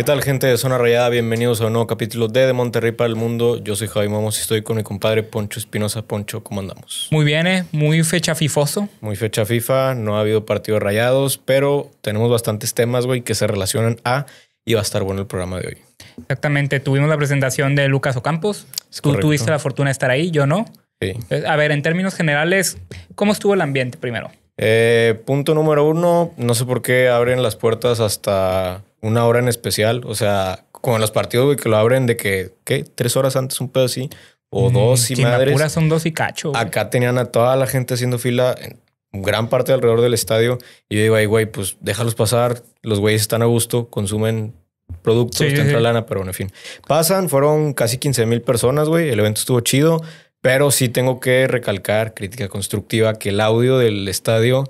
¿Qué tal gente de Zona Rayada? Bienvenidos a un nuevo capítulo de De Monterrey para el Mundo. Yo soy Javi Momos y estoy con mi compadre Poncho Espinosa. Poncho, ¿cómo andamos? Muy bien, ¿eh? muy fecha fifoso. Muy fecha FIFA, no ha habido partidos rayados, pero tenemos bastantes temas, güey, que se relacionan a y va a estar bueno el programa de hoy. Exactamente, tuvimos la presentación de Lucas Ocampos. Tú tuviste la fortuna de estar ahí, yo no. Sí. Eh, a ver, en términos generales, ¿cómo estuvo el ambiente primero? Eh, punto número uno, no sé por qué abren las puertas hasta una hora en especial. O sea, como en los partidos, güey, que lo abren de que, ¿qué? Tres horas antes, un pedo así. O mm, dos y madres. la son dos y cacho. Acá tenían a toda la gente haciendo fila en gran parte alrededor del estadio. Y yo digo, ay, güey, pues déjalos pasar. Los güeyes están a gusto, consumen productos, sí, lana, pero bueno, en fin. Pasan, fueron casi 15 mil personas, güey. El evento estuvo chido, pero sí tengo que recalcar, crítica constructiva, que el audio del estadio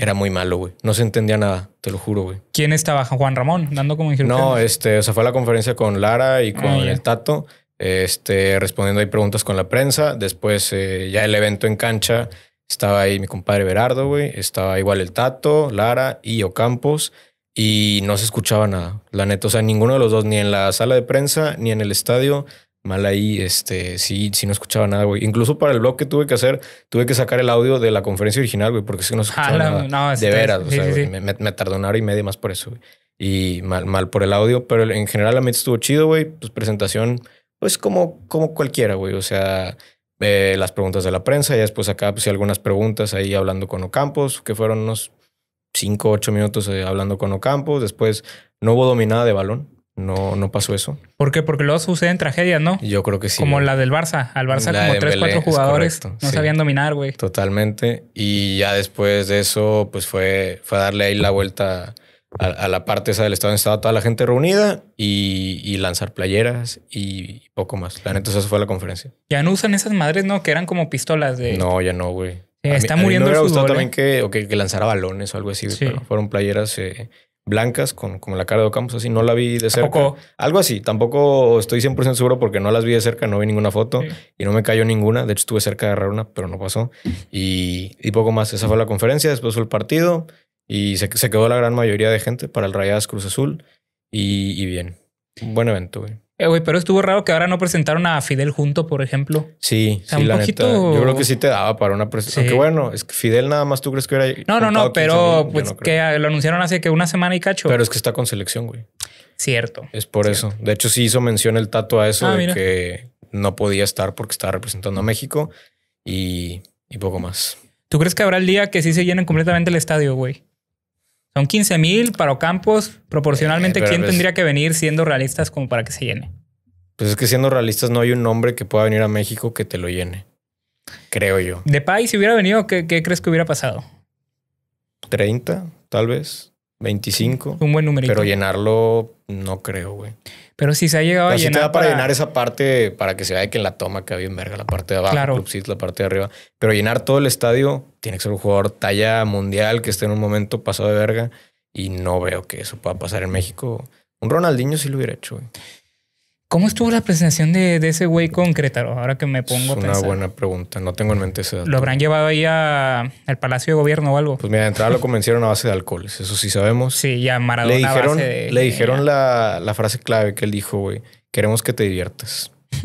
era muy malo, güey. No se entendía nada, te lo juro, güey. ¿Quién estaba? Juan Ramón, dando como No, este, o sea, fue a la conferencia con Lara y con ah, el Tato, este, respondiendo ahí preguntas con la prensa. Después, eh, ya el evento en cancha, estaba ahí mi compadre Berardo, güey. Estaba igual el Tato, Lara y Ocampos. Y no se escuchaba nada, la neta. O sea, ninguno de los dos, ni en la sala de prensa, ni en el estadio, mal ahí, este, sí, sí no escuchaba nada, güey. Incluso para el blog que tuve que hacer, tuve que sacar el audio de la conferencia original, güey, porque ah, sí no escuchaba nada. de veras, o sea, Me, me, tardó una y media más por eso, güey. Y mal, mal por el audio, pero en general la mí estuvo chido, güey. Pues presentación, pues como, como cualquiera, güey. O sea, eh, las preguntas de la prensa y después acá, pues algunas preguntas ahí hablando con Ocampos, que fueron unos 5, 8 minutos eh, hablando con Ocampos. Después no hubo dominada de balón. No, no pasó eso. ¿Por qué? Porque luego suceden tragedias, ¿no? Yo creo que sí. Como ¿eh? la del Barça. Al Barça como tres, cuatro jugadores no sabían dominar, güey. Totalmente. Y ya después de eso, pues fue, fue darle ahí la vuelta a, la parte esa del estado donde estaba toda la gente reunida y, lanzar playeras y poco más. La neta, eso fue la conferencia. Ya no usan esas madres, ¿no? Que eran como pistolas de... No, ya no, güey. está muriendo me el ¿eh? que, o que, lanzara balones o algo así, pero fueron playeras... Eh, blancas con como la cara de Ocampos, así no la vi de cerca. Algo así, tampoco estoy 100% seguro porque no las vi de cerca, no vi ninguna foto y no me cayó ninguna. De hecho, estuve cerca de agarrar una, pero no pasó. Y, poco más, esa fue la conferencia, después fue el partido y se, quedó la gran mayoría de gente para el Rayadas Cruz Azul y, bien. buen evento, eh, güey, pero estuvo raro que ahora no presentaron a Fidel junto, por ejemplo. Sí, sí, Yo creo que sí te daba para una presentación. Que bueno, es que Fidel nada más tú crees que era. No, no, no, pero pues que lo anunciaron hace que una semana y cacho. Pero es que está con selección, güey. Cierto. Es por eso. De hecho, sí hizo mención el tato a eso ah, de que no podía estar porque estaba representando a México y, y poco más. ¿Tú crees que habrá el día que sí se llenen completamente el estadio, güey? Son 15 mil para Ocampos. Proporcionalmente, eh, ¿quién pues tendría que venir siendo realistas como para que se llene? Pues es que siendo realistas, no hay un nombre que pueda venir a México que te lo llene. Creo yo. De país, si hubiera venido, ¿qué, ¿qué, crees que hubiera pasado? 30, tal vez. 25. Un buen número. Pero llenarlo, no creo, güey. Pero si se ha llegado a sí te da para, llenar esa parte para que se vea que en la toma que bien verga, la parte de abajo, la parte de arriba. Pero llenar todo el estadio tiene que ser un jugador talla mundial que esté en un momento pasado de verga. Y no veo que eso pueda pasar en México. Un Ronaldinho sí lo hubiera hecho, güey. ¿Cómo estuvo la presentación de, ese güey con Ahora que me pongo es Una buena pregunta. No tengo en mente ese dato. ¿Lo habrán llevado ahí al Palacio de Gobierno o algo? Pues mira, de entrada lo convencieron a base de alcoholes. Eso sí sabemos. Sí, ya Maradona. Le dijeron, base le dijeron la, frase clave que él dijo, güey. Queremos que te diviertas.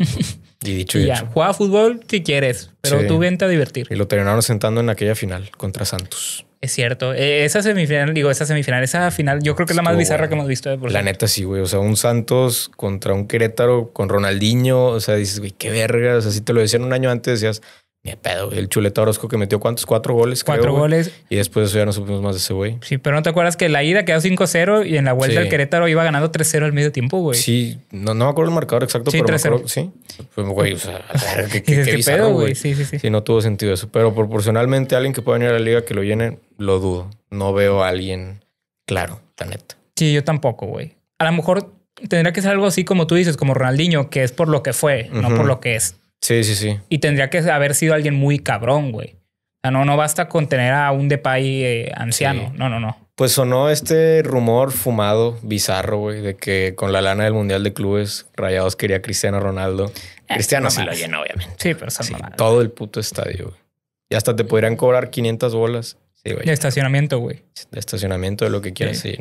y dicho y, ya, hecho. Juega fútbol si quieres, pero tú vienes a divertir. Y lo terminaron sentando en aquella final contra Santos. Es cierto. E, esa semifinal, digo, esa semifinal, esa final, yo creo que es la más bizarra que hemos visto eh, por La neta, sí, güey. O sea, un Santos contra un Querétaro con Ronaldinho. O sea, dices, güey, qué verga. O sea, si te lo decían un año antes, decías, ni pedo, El chuleta Orozco que metió cuántos? Cuatro goles. Cuatro goles. Y después de eso ya no supimos más de ese güey. Sí, pero no te acuerdas que la ida quedó 5-0 y en la vuelta el Querétaro iba ganando 3-0 al medio tiempo, güey. Sí, no, no me acuerdo el marcador exacto, sí, pero me acuerdo, sí. Pues, güey, o sea, qué, qué, qué güey. Sí, sí, sí. Sí, no tuvo sentido eso. Pero proporcionalmente, alguien que pueda venir a la liga que lo llene, lo dudo. No veo a alguien claro, tan neto. Sí, yo tampoco, güey. A lo mejor tendría que ser algo así como tú dices, como Ronaldinho, que es por lo que fue, no por lo que es. Sí, sí, sí. Y tendría que haber sido alguien muy cabrón, güey. O sea, no, no basta con tener a un Depay eh, anciano. No, no, no. Pues sonó este rumor fumado, bizarro, güey, de que con la lana del Mundial de Clubes, Rayados quería Cristiano Ronaldo. Eh, Cristiano sí obviamente. Sí, pero sí, Todo el puto estadio, güey. Y hasta te podrían cobrar 500 bolas. Sí, güey. De estacionamiento, güey. De estacionamiento, de lo que quieras, sí,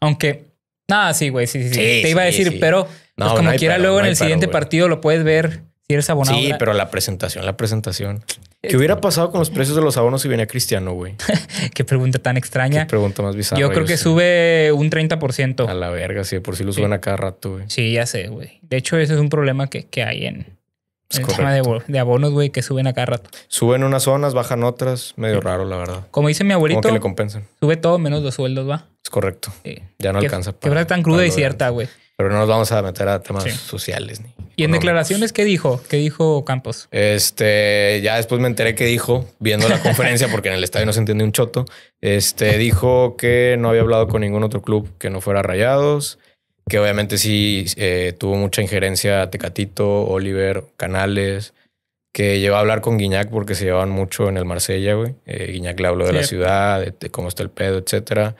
Aunque, nada, sí, güey, sí, sí, sí. Te iba a decir, pero pues, como quiera, luego en el siguiente partido lo puedes ver si eres abonado. Sí, pero la presentación, la presentación. Este, ¿Qué hubiera pasado con los precios de los abonos si venía Cristiano, güey? Qué pregunta tan extraña. Qué pregunta más bizarra. Yo creo que sube un 30%. A la verga, sí, por si lo suben a cada rato, güey. Sí, ya sé, güey. De hecho, ese es un problema que, que hay en, el tema de, abonos, güey, que suben a cada rato. Suben unas zonas, bajan otras. Medio raro, la verdad. Como dice mi abuelito. Como que le compensan. Sube todo menos los sueldos, va. Es correcto. Ya no alcanza. Para, que verdad tan cruda y cierta, güey. Pero no nos vamos a meter a temas sociales. ¿Y en declaraciones qué dijo? ¿Qué dijo Campos? Este, ya después me enteré que dijo, viendo la conferencia, porque en el estadio no se entiende un choto, este, dijo que no había hablado con ningún otro club que no fuera Rayados, que obviamente sí eh, tuvo mucha injerencia Tecatito, Oliver, Canales, que llegó a hablar con Guiñac porque se llevaban mucho en el Marsella, güey. Eh, Guiñac le habló de la ciudad, de cómo está el pedo, etcétera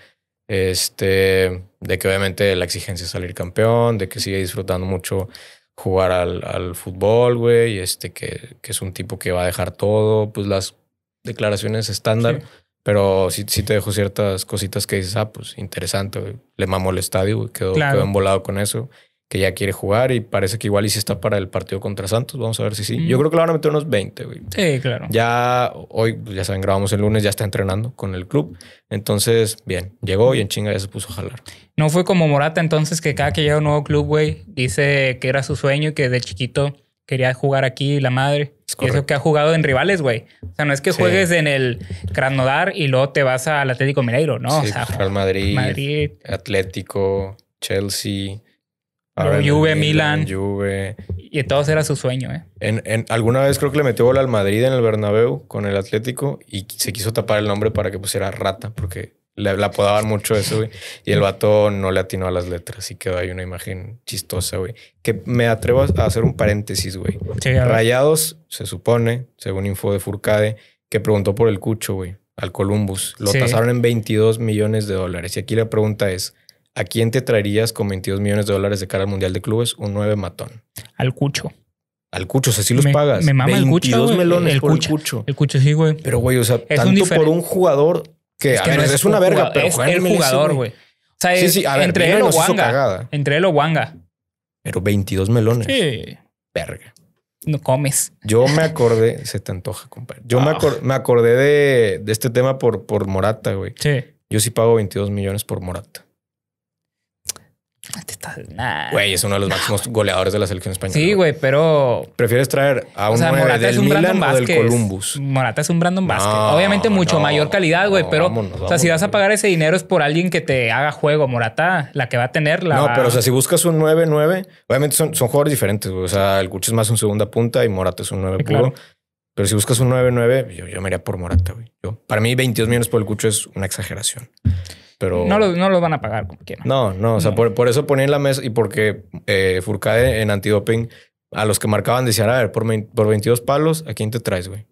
este, de que obviamente la exigencia es salir campeón, de que sigue disfrutando mucho jugar al, fútbol, güey, este, que, es un tipo que va a dejar todo, pues las declaraciones estándar, pero sí, te dejo ciertas cositas que dices, ah, pues interesante, le mamó el estadio, quedó, quedó embolado con eso que ya quiere jugar y parece que igual y si está para el partido contra Santos, vamos a ver si sí. Yo creo que le van a meter unos 20, güey. Sí, claro. Ya hoy, pues, ya saben, grabamos el lunes, ya está entrenando con el club. Entonces, bien, llegó y en chinga ya se puso a jalar. No fue como Morata entonces que cada que llega un nuevo club, güey, dice que era su sueño y que de chiquito quería jugar aquí la madre. Es eso que ha jugado en rivales, güey. O sea, no es que juegues en el Krasnodar y luego te vas al Atlético Mineiro, ¿no? o sea, pues, Real Madrid, Atlético, Chelsea. Ahora Juve, Milan. Juve. Y todos era su sueño, ¿eh? En, alguna vez creo que le metió bola al Madrid en el Bernabéu con el Atlético y se quiso tapar el nombre para que pusiera Rata, porque le, apodaban mucho eso, güey. Y el vato no le atinó a las letras y quedó ahí una imagen chistosa, güey. Que me atrevo a hacer un paréntesis, güey. Rayados, se supone, según info de Furcade, que preguntó por el Cucho, güey, al Columbus. Lo tasaron en 22 millones de dólares. Y aquí la pregunta es... ¿A quién te traerías con 22 millones de dólares de cara al Mundial de Clubes? Un nueve matón. Al Cucho. Al Cucho, o sea, sí los pagas. Me mama el Cucho. melones el por cucho, el Cucho. El Cucho, sí, güey. Pero, güey, o sea, tanto por un jugador que, es a ver, es, una verga, pero es el jugador, güey. O sea, sí, sí, entre él o Wanga. Entre él o Wanga. Pero 22 melones. Sí. Verga. No comes. Yo me acordé, se te antoja, compadre. Yo me, ah. acordé, me, acordé de, este tema por, por Morata, güey. Sí. Yo sí pago 22 millones por Morata. Ah, güey, es uno de los máximos goleadores de la selección española. Sí, güey, pero. ¿Prefieres traer a un o Morata del es Brandon o del Columbus? Morata es un Brandon Vázquez. Obviamente, mucho mayor calidad, güey, pero. o sea, si vas a pagar ese dinero es por alguien que te haga juego. Morata, la que va a tener la. No, pero o sea, si buscas un 9-9, obviamente son, son jugadores diferentes, O sea, el Cucho es más un segunda punta y Morata es un 9 puro. Pero si buscas un 9-9, yo, yo me iría por Morata, güey. Yo, para mí, 22 millones por el Cucho es una exageración. Pero... No, lo, los van a pagar como quieran. No, no, o sea, Por, eso ponían la mesa y porque eh, Furcade en antidoping a los que marcaban decían, a ver, por, por 22 palos, ¿a quién te traes, güey?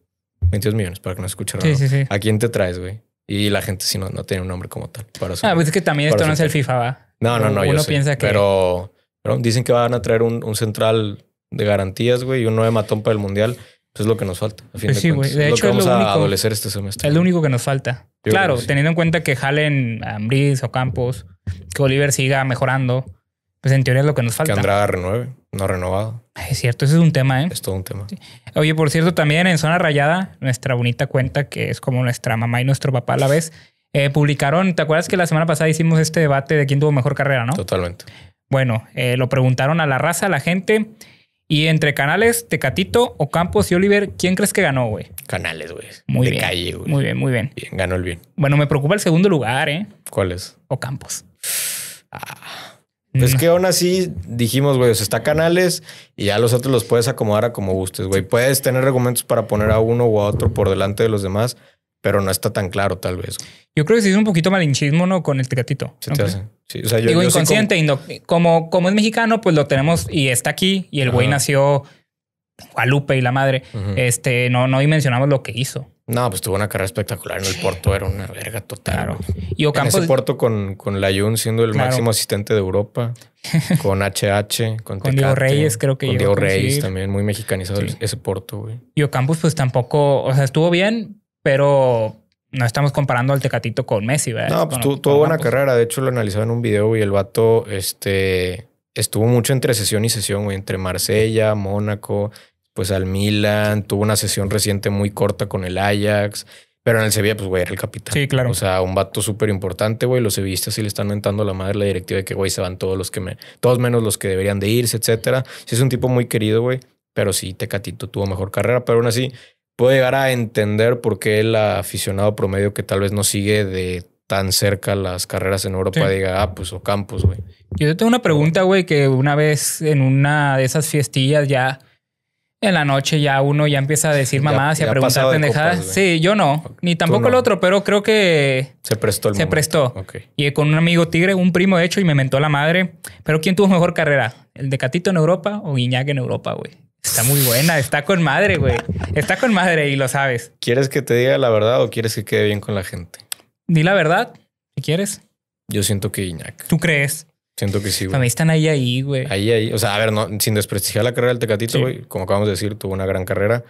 22 millones, para que no escuche Sí, sí, ¿A quién te traes, güey? Y la gente si no, no tiene un nombre como tal. ah, pues es que también esto no es el FIFA, ¿va? No, no, no. Uno piensa que... Pero, dicen que van a traer un, central de garantías, güey, y un nuevo matón para el Mundial es lo que nos falta. sí, güey. De, hecho, lo es vamos único, a adolecer este semestre. Es lo único que nos falta. claro, teniendo en cuenta que jalen Ambris o Campos, que Oliver siga mejorando, pues en teoría es lo que nos falta. Que Andrada renueve, no renovado. Es cierto, ese es un tema, ¿eh? Es todo un tema. Oye, por cierto, también en Zona Rayada, nuestra bonita cuenta, que es como nuestra mamá y nuestro papá a la vez, eh, publicaron, ¿te acuerdas que la semana pasada hicimos este debate de quién tuvo mejor carrera, no? Totalmente. Bueno, eh, lo preguntaron a la raza, a la gente. Y entre Canales, Tecatito, Ocampos y Oliver, ¿quién crees que ganó, güey? Canales, güey. Muy de bien. calle, güey. Muy bien, muy bien. bien. Ganó el bien. Bueno, me preocupa el segundo lugar, ¿eh? ¿Cuál es? Ocampos. Campos. Ah. Pues mm. que aún así dijimos, güey, o sea, está Canales y ya los otros los puedes acomodar a como gustes, güey. Puedes tener argumentos para poner a uno o a otro por delante de los demás, pero no está tan claro tal vez. Yo creo que se hizo un poquito malinchismo, ¿no? Con el gatito. Sí, Sí, yo, Digo, inconsciente. Como... como... es mexicano, pues lo tenemos y está aquí y el güey nació Guadalupe y la madre. Este, no, no dimensionamos lo que hizo. No, pues tuvo una carrera espectacular en el Porto, era una verga total. Y Ocampo En ese Porto con, con Layun siendo el máximo asistente de Europa, con HH, con, con Reyes, creo que con Reyes también, muy mexicanizado ese Porto, güey. Y Ocampos, pues tampoco, o sea, estuvo bien, pero no estamos comparando al Tecatito con Messi, ¿verdad? No, pues tuvo buena carrera. De hecho, lo analizaba en un video y el vato este, estuvo mucho entre sesión y sesión, güey, entre Marsella, Mónaco, pues al Milan. Tuvo una sesión reciente muy corta con el Ajax. Pero en el Sevilla, pues, güey, era el capitán. Sí, claro. O sea, un vato súper importante, güey. Los sevillistas sí le están mentando la madre la directiva de que, güey, se van todos los que me... Todos menos los que deberían de irse, etcétera. Sí es un tipo muy querido, güey. Pero sí, Tecatito tuvo mejor carrera. Pero aún así, puedo llegar a entender por qué el aficionado promedio que tal vez no sigue de tan cerca las carreras en Europa diga, ah, pues o campus, güey. Yo te tengo una pregunta, güey, que una vez en una de esas fiestillas ya en la noche ya uno ya empieza a decir mamadas y a preguntar pendejadas. sí, yo no, ni tampoco el otro, pero creo que se prestó el Se prestó. Y con un amigo tigre, un primo hecho, y me mentó la madre. Pero ¿quién tuvo mejor carrera? ¿El de Catito en Europa o Guiñac en Europa, güey? Está muy buena, está con madre, güey. Está con madre y lo sabes. ¿Quieres que te diga la verdad o quieres que quede bien con la gente? Di la verdad, si quieres. Yo siento que Iñak. ¿Tú crees? Siento que sí, güey. También están ahí, ahí, güey. Ahí, ahí. O sea, a ver, no, sin desprestigiar la carrera del Tecatito, güey. Como acabamos de decir, tuvo una gran carrera.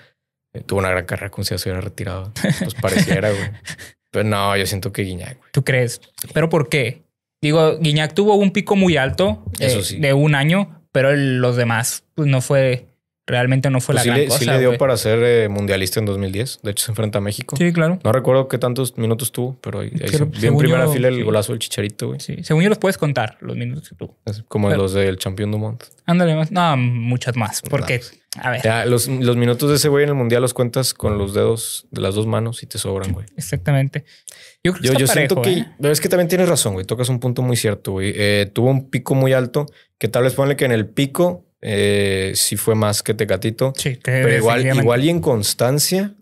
Eh, tuvo una gran carrera con si se hubiera retirado. Pues pareciera, güey. Pero no, yo siento que Guiñac, güey. ¿Tú crees? ¿Pero por qué? Digo, Guiñac tuvo un pico muy alto. Eh, de un año, pero los demás pues, no fue realmente no fue pues la gran Sí le dio para ser eh, mundialista en 2010. De hecho, se enfrenta a México. Sí, claro. No recuerdo qué tantos minutos tuvo, pero ahí, se en primera fila el golazo del Chicharito, güey. Sí, según yo los puedes contar, los minutos que tuvo. como los del Champion du Monde. Ándale, más. No, muchas más. Porque, a ver. los, minutos de ese güey en el mundial los cuentas con los dedos de las dos manos y te sobran, güey. Exactamente. Yo creo que yo, siento que... ¿eh? Es que también tienes razón, güey. Tocas un punto muy cierto, güey. Eh, tuvo un pico muy alto que tal vez ponle que en el pico eh, sí fue más que Tecatito. Sí, pero igual, igual y en constancia,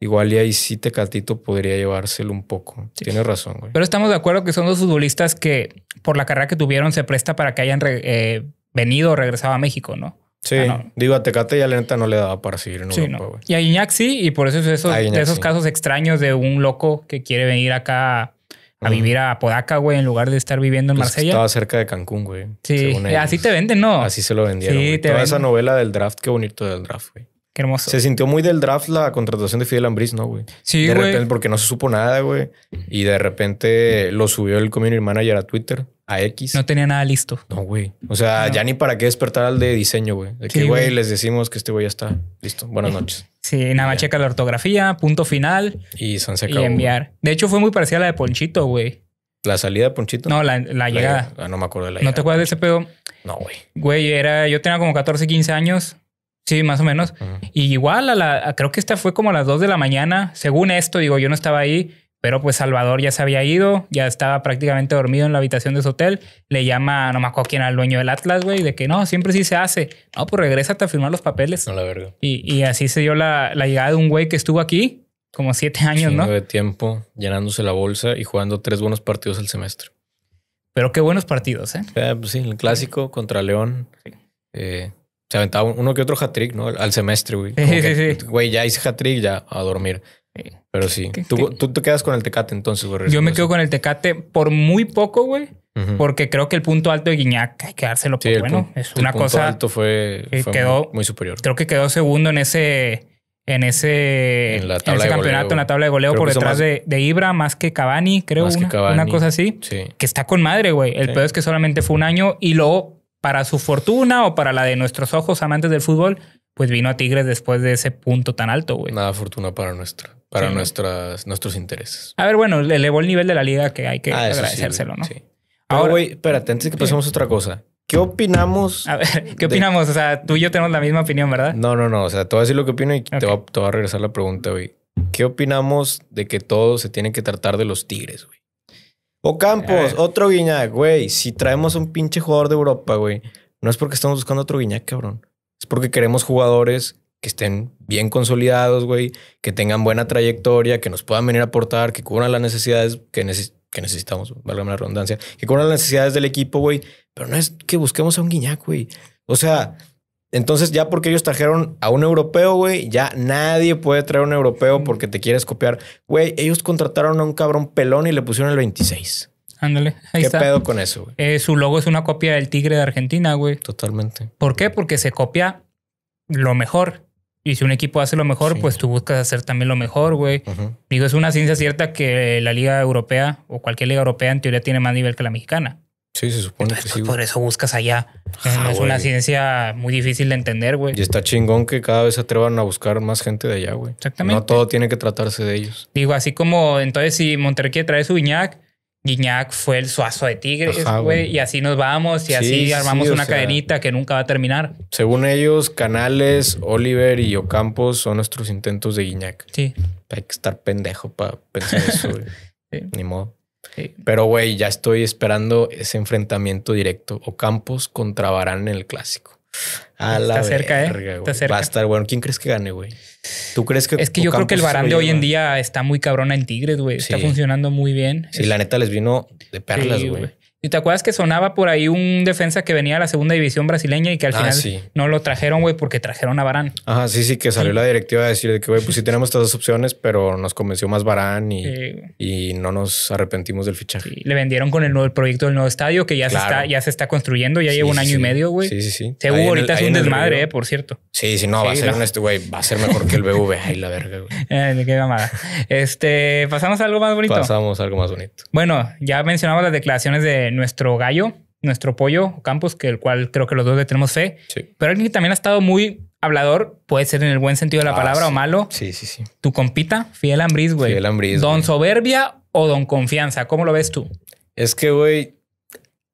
igual y ahí sí Tecatito podría llevárselo un poco. Tienes razón, güey. Pero estamos de acuerdo que son dos futbolistas que por la carrera que tuvieron se presta para que hayan eh, venido o regresado a México, ¿no? Sí, ah, digo, a Tecate ya la neta no le daba para seguir en sí, no. Y a Iñak sí, y por eso es esos, de esos casos extraños de un loco que quiere venir acá a vivir a Podaca, güey, en lugar de estar viviendo en pues Marsella. Estaba cerca de Cancún, güey. Sí, así te venden, ¿no? Así se lo vendieron. Sí, te Toda esa novela del draft, qué bonito del draft, güey hermoso. Se sintió muy del draft la contratación de Fidel Ambris, ¿no, güey? Sí, de Repente, porque no se supo nada, güey. Y de repente lo subió el community manager a Twitter, a X. No tenía nada listo. No, güey. O sea, ya ni para qué despertar al de diseño, güey. De que, güey, les decimos que este güey ya está listo. Buenas eh, noches. Sí, nada más checa la ortografía, punto final. Y son se Y enviar. De hecho, fue muy parecida a la de Ponchito, güey. ¿La salida de Ponchito? No, la, llegada. Ah, no me acuerdo de la llegada. ¿No te acuerdas de ese pedo? No, güey. Güey, era, yo tenía como 14, 15 años Sí, más o menos. Y igual a la, creo que esta fue como a las 2 de la mañana. Según esto, digo, yo no estaba ahí, pero pues Salvador ya se había ido, ya estaba prácticamente dormido en la habitación de su hotel. Le llama, no me al dueño del Atlas, güey, de que no, siempre sí se hace. No, pues regrésate a firmar los papeles. No, la verga. Y, así se dio la, llegada de un güey que estuvo aquí como siete años, ¿no? de tiempo, llenándose la bolsa y jugando tres buenos partidos al semestre. Pero qué buenos partidos, ¿eh? eh pues sí, el clásico contra León. Sí. Eh, se aventaba uno que otro hat-trick, ¿no? Al semestre, güey. Sí, sí, sí. Güey, ya hice hat-trick, ya a dormir. Pero sí. ¿Qué, tú tú, te quedas con el Tecate entonces, güey. Yo me quedo con el Tecate por muy poco, güey. Porque creo que el punto alto de Guiñac hay que dárselo por bueno. Es una el punto cosa. alto fue, quedó, muy, superior. Creo que quedó segundo en ese. En ese, en la tabla en ese de campeonato, en la tabla de goleo, por detrás de, de, Ibra, más que Cavani, creo. una, que una cosa así. Que está con madre, güey. El peor es que solamente fue un año y luego para su fortuna o para la de nuestros ojos amantes del fútbol, pues vino a Tigres después de ese punto tan alto, güey. Nada fortuna para nuestra, para nuestras, nuestros intereses. A ver, bueno, elevó el nivel de la liga que hay que ah, agradecérselo, ¿no? Sí. Ahora, güey, espérate, antes que pasemos a otra cosa. ¿Qué opinamos? A ver, ¿qué opinamos? O sea, tú y yo tenemos la misma opinión, ¿verdad? No, no, no. O sea, te voy a decir lo que opino y te, voy a, te a regresar la pregunta, güey. ¿Qué opinamos de que todo se tiene que tratar de los tigres, güey? O oh, Campos, eh. otro Guiñac, güey. Si traemos un pinche jugador de Europa, güey, no es porque estamos buscando otro Guiñac, cabrón. Es porque queremos jugadores que estén bien consolidados, güey, que tengan buena trayectoria, que nos puedan venir a aportar, que cubran las necesidades que, que necesitamos, valga la redundancia, que cubran las necesidades del equipo, güey. Pero no es que busquemos a un Guiñac, güey. O sea, entonces, ya porque ellos trajeron a un europeo, güey, ya nadie puede traer a un europeo porque te quieres copiar. Güey, ellos contrataron a un cabrón pelón y le pusieron el 26. Ándale, ahí ¿Qué pedo con eso, güey? Eh, su logo es una copia del tigre de Argentina, güey. Totalmente. ¿Por qué? Porque se copia lo mejor. Y si un equipo hace lo mejor, pues tú buscas hacer también lo mejor, güey. Digo, es una ciencia cierta que la Liga Europea o cualquier Liga Europea en teoría tiene más nivel que la mexicana. Sí, se supone que pues, sí, Por eso buscas allá. Ah, es una ciencia muy difícil de entender, güey. Y está chingón que cada vez se atrevan a buscar más gente de allá, güey. Exactamente. No todo tiene que tratarse de ellos. Digo, así como entonces si Monterrey trae su Guiñac, Guiñac fue el suazo de Tigres, güey. Y así nos vamos y así armamos una cadenita que nunca va a terminar. Según ellos, Canales, Oliver y Ocampos son nuestros intentos de Guiñac. Sí. Hay que estar pendejo para pensar eso, Ni modo. Pero, güey, ya estoy esperando ese enfrentamiento directo. O Campos contra Barán en el clásico. Está cerca, ¿eh? Va a estar bueno. ¿Quién crees que gane, güey? ¿Tú crees que.? Es que yo creo que el Barán de hoy en día está muy cabrona en Tigres, güey. Está funcionando muy bien. Sí, la neta les vino de perlas, güey. ¿Y te acuerdas que sonaba por ahí un defensa que venía de la segunda división brasileña y que al ah, final no lo trajeron, güey, porque trajeron a Barán? Ajá, sí, sí, que salió la directiva a decir que, güey, pues sí tenemos estas dos opciones, pero nos convenció más Barán y, no nos arrepentimos del fichaje. le vendieron con el, nuevo, proyecto del nuevo estadio que ya, se, está, ya se está construyendo, ya lleva un año y medio, güey. Sí, sí, sí. Seguro ahorita es un desmadre, eh, por cierto. Sí, sí, no, va a ser un este, güey, va a ser mejor que el BV. Ay, la verga, güey. qué mamada. Este, pasamos a algo más bonito. Pasamos a algo más bonito. Bueno, ya mencionamos las declaraciones de eh, nuestro gallo, nuestro pollo Campos, que el cual creo que los dos le tenemos fe. Pero alguien también ha estado muy hablador, puede ser en el buen sentido de la ah, palabra o malo. Sí, sí, sí. Tu compita, Fiel Ambriz, güey. Fiel Ambriz. Don soberbia o don confianza, ¿cómo lo ves tú? Es que, güey,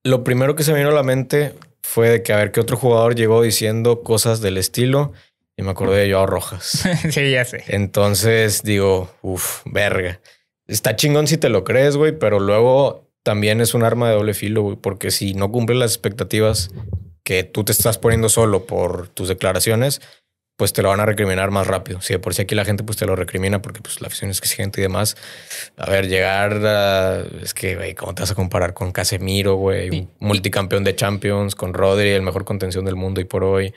lo primero que se me vino a la mente fue de que a ver qué otro jugador llegó diciendo cosas del estilo. Y me acordé de a Rojas. sí, ya sé. Entonces digo, uff, verga. Está chingón si te lo crees, güey, pero luego también es un arma de doble filo, porque si no cumple las expectativas que tú te estás poniendo solo por tus declaraciones, pues te lo van a recriminar más rápido. Si de por sí aquí la gente pues te lo recrimina porque pues la afición es que es gente y demás. A ver, llegar Es que, güey, ¿cómo te vas a comparar con Casemiro, güey? multicampeón de Champions, con Rodri, el mejor contención del mundo y por hoy.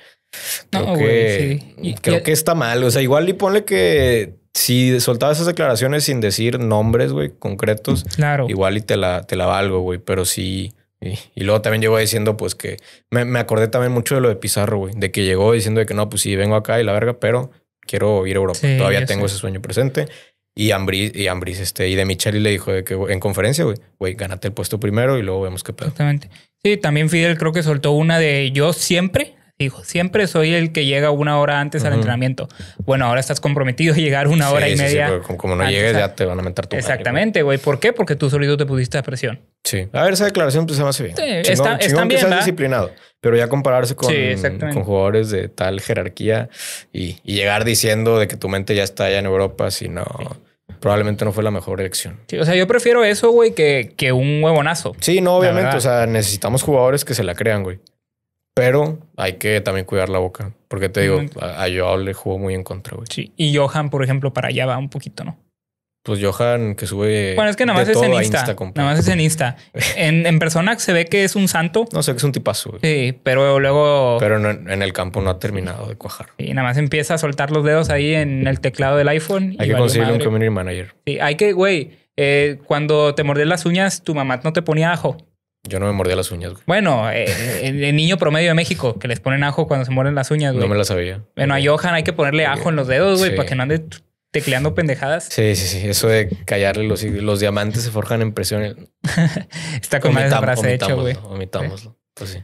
no, que, sí. creo que está mal. O sea, igual y ponle que si soltaba esas declaraciones sin decir nombres, güey, concretos. Claro. Igual y te la, te la valgo, güey. Pero sí y, luego también llegó diciendo, pues que me, acordé también mucho de lo de Pizarro, güey, de que llegó diciendo que no, pues sí, vengo acá y la verga, pero quiero ir a Europa. Todavía tengo ese sueño presente. Y Ambris, y Ambris, este, y de Michelle le dijo de que en conferencia, güey, güey, gánate el puesto primero y luego vemos qué pasa Exactamente. Sí, también Fidel creo que soltó una de yo siempre, Dijo, siempre soy el que llega una hora antes al entrenamiento. Bueno, ahora estás comprometido a llegar una hora y media. Sí, como, como, no llegues, ya te van a mentar tu Exactamente, güey. ¿Por qué? Porque tú solito te pudiste dar presión. Sí. A ver, esa declaración pues, se me hace bien. Sí, está, bien, que seas disciplinado. Pero ya compararse con, jugadores de tal jerarquía y, llegar diciendo de que tu mente ya está allá en Europa, si no probablemente no fue la mejor elección. Sí, o sea, yo prefiero eso, güey, que, que un huevonazo. Sí, no, obviamente. O sea, necesitamos jugadores que se la crean, güey. Pero hay que también cuidar la boca, porque te digo, a, yo le jugó muy en contra, güey. Sí, y Johan, por ejemplo, para allá va un poquito, ¿no? Pues Johan, que sube. Bueno, es que nada más es en Insta. nada más es en Insta. en, persona se ve que es un santo. No sé, que es un tipazo. Güey. Sí, pero luego. Pero en, el campo no ha terminado de cuajar. Y nada más empieza a soltar los dedos ahí en el teclado del iPhone. Hay que conseguir un community manager. Sí, hay que, güey, eh, cuando te mordías las uñas, tu mamá no te ponía ajo. Yo no me mordía las uñas, Bueno, eh, eh, el, niño promedio de México, que les ponen ajo cuando se mueren las uñas, güey. No me la sabía. Bueno, a Johan hay que ponerle ajo en los dedos, güey, para que no ande tecleando pendejadas. Sí, sí, sí. Eso de callarle los, diamantes se forjan en presión. Está con más frase hecho güey. Omitámoslo. Pues sí.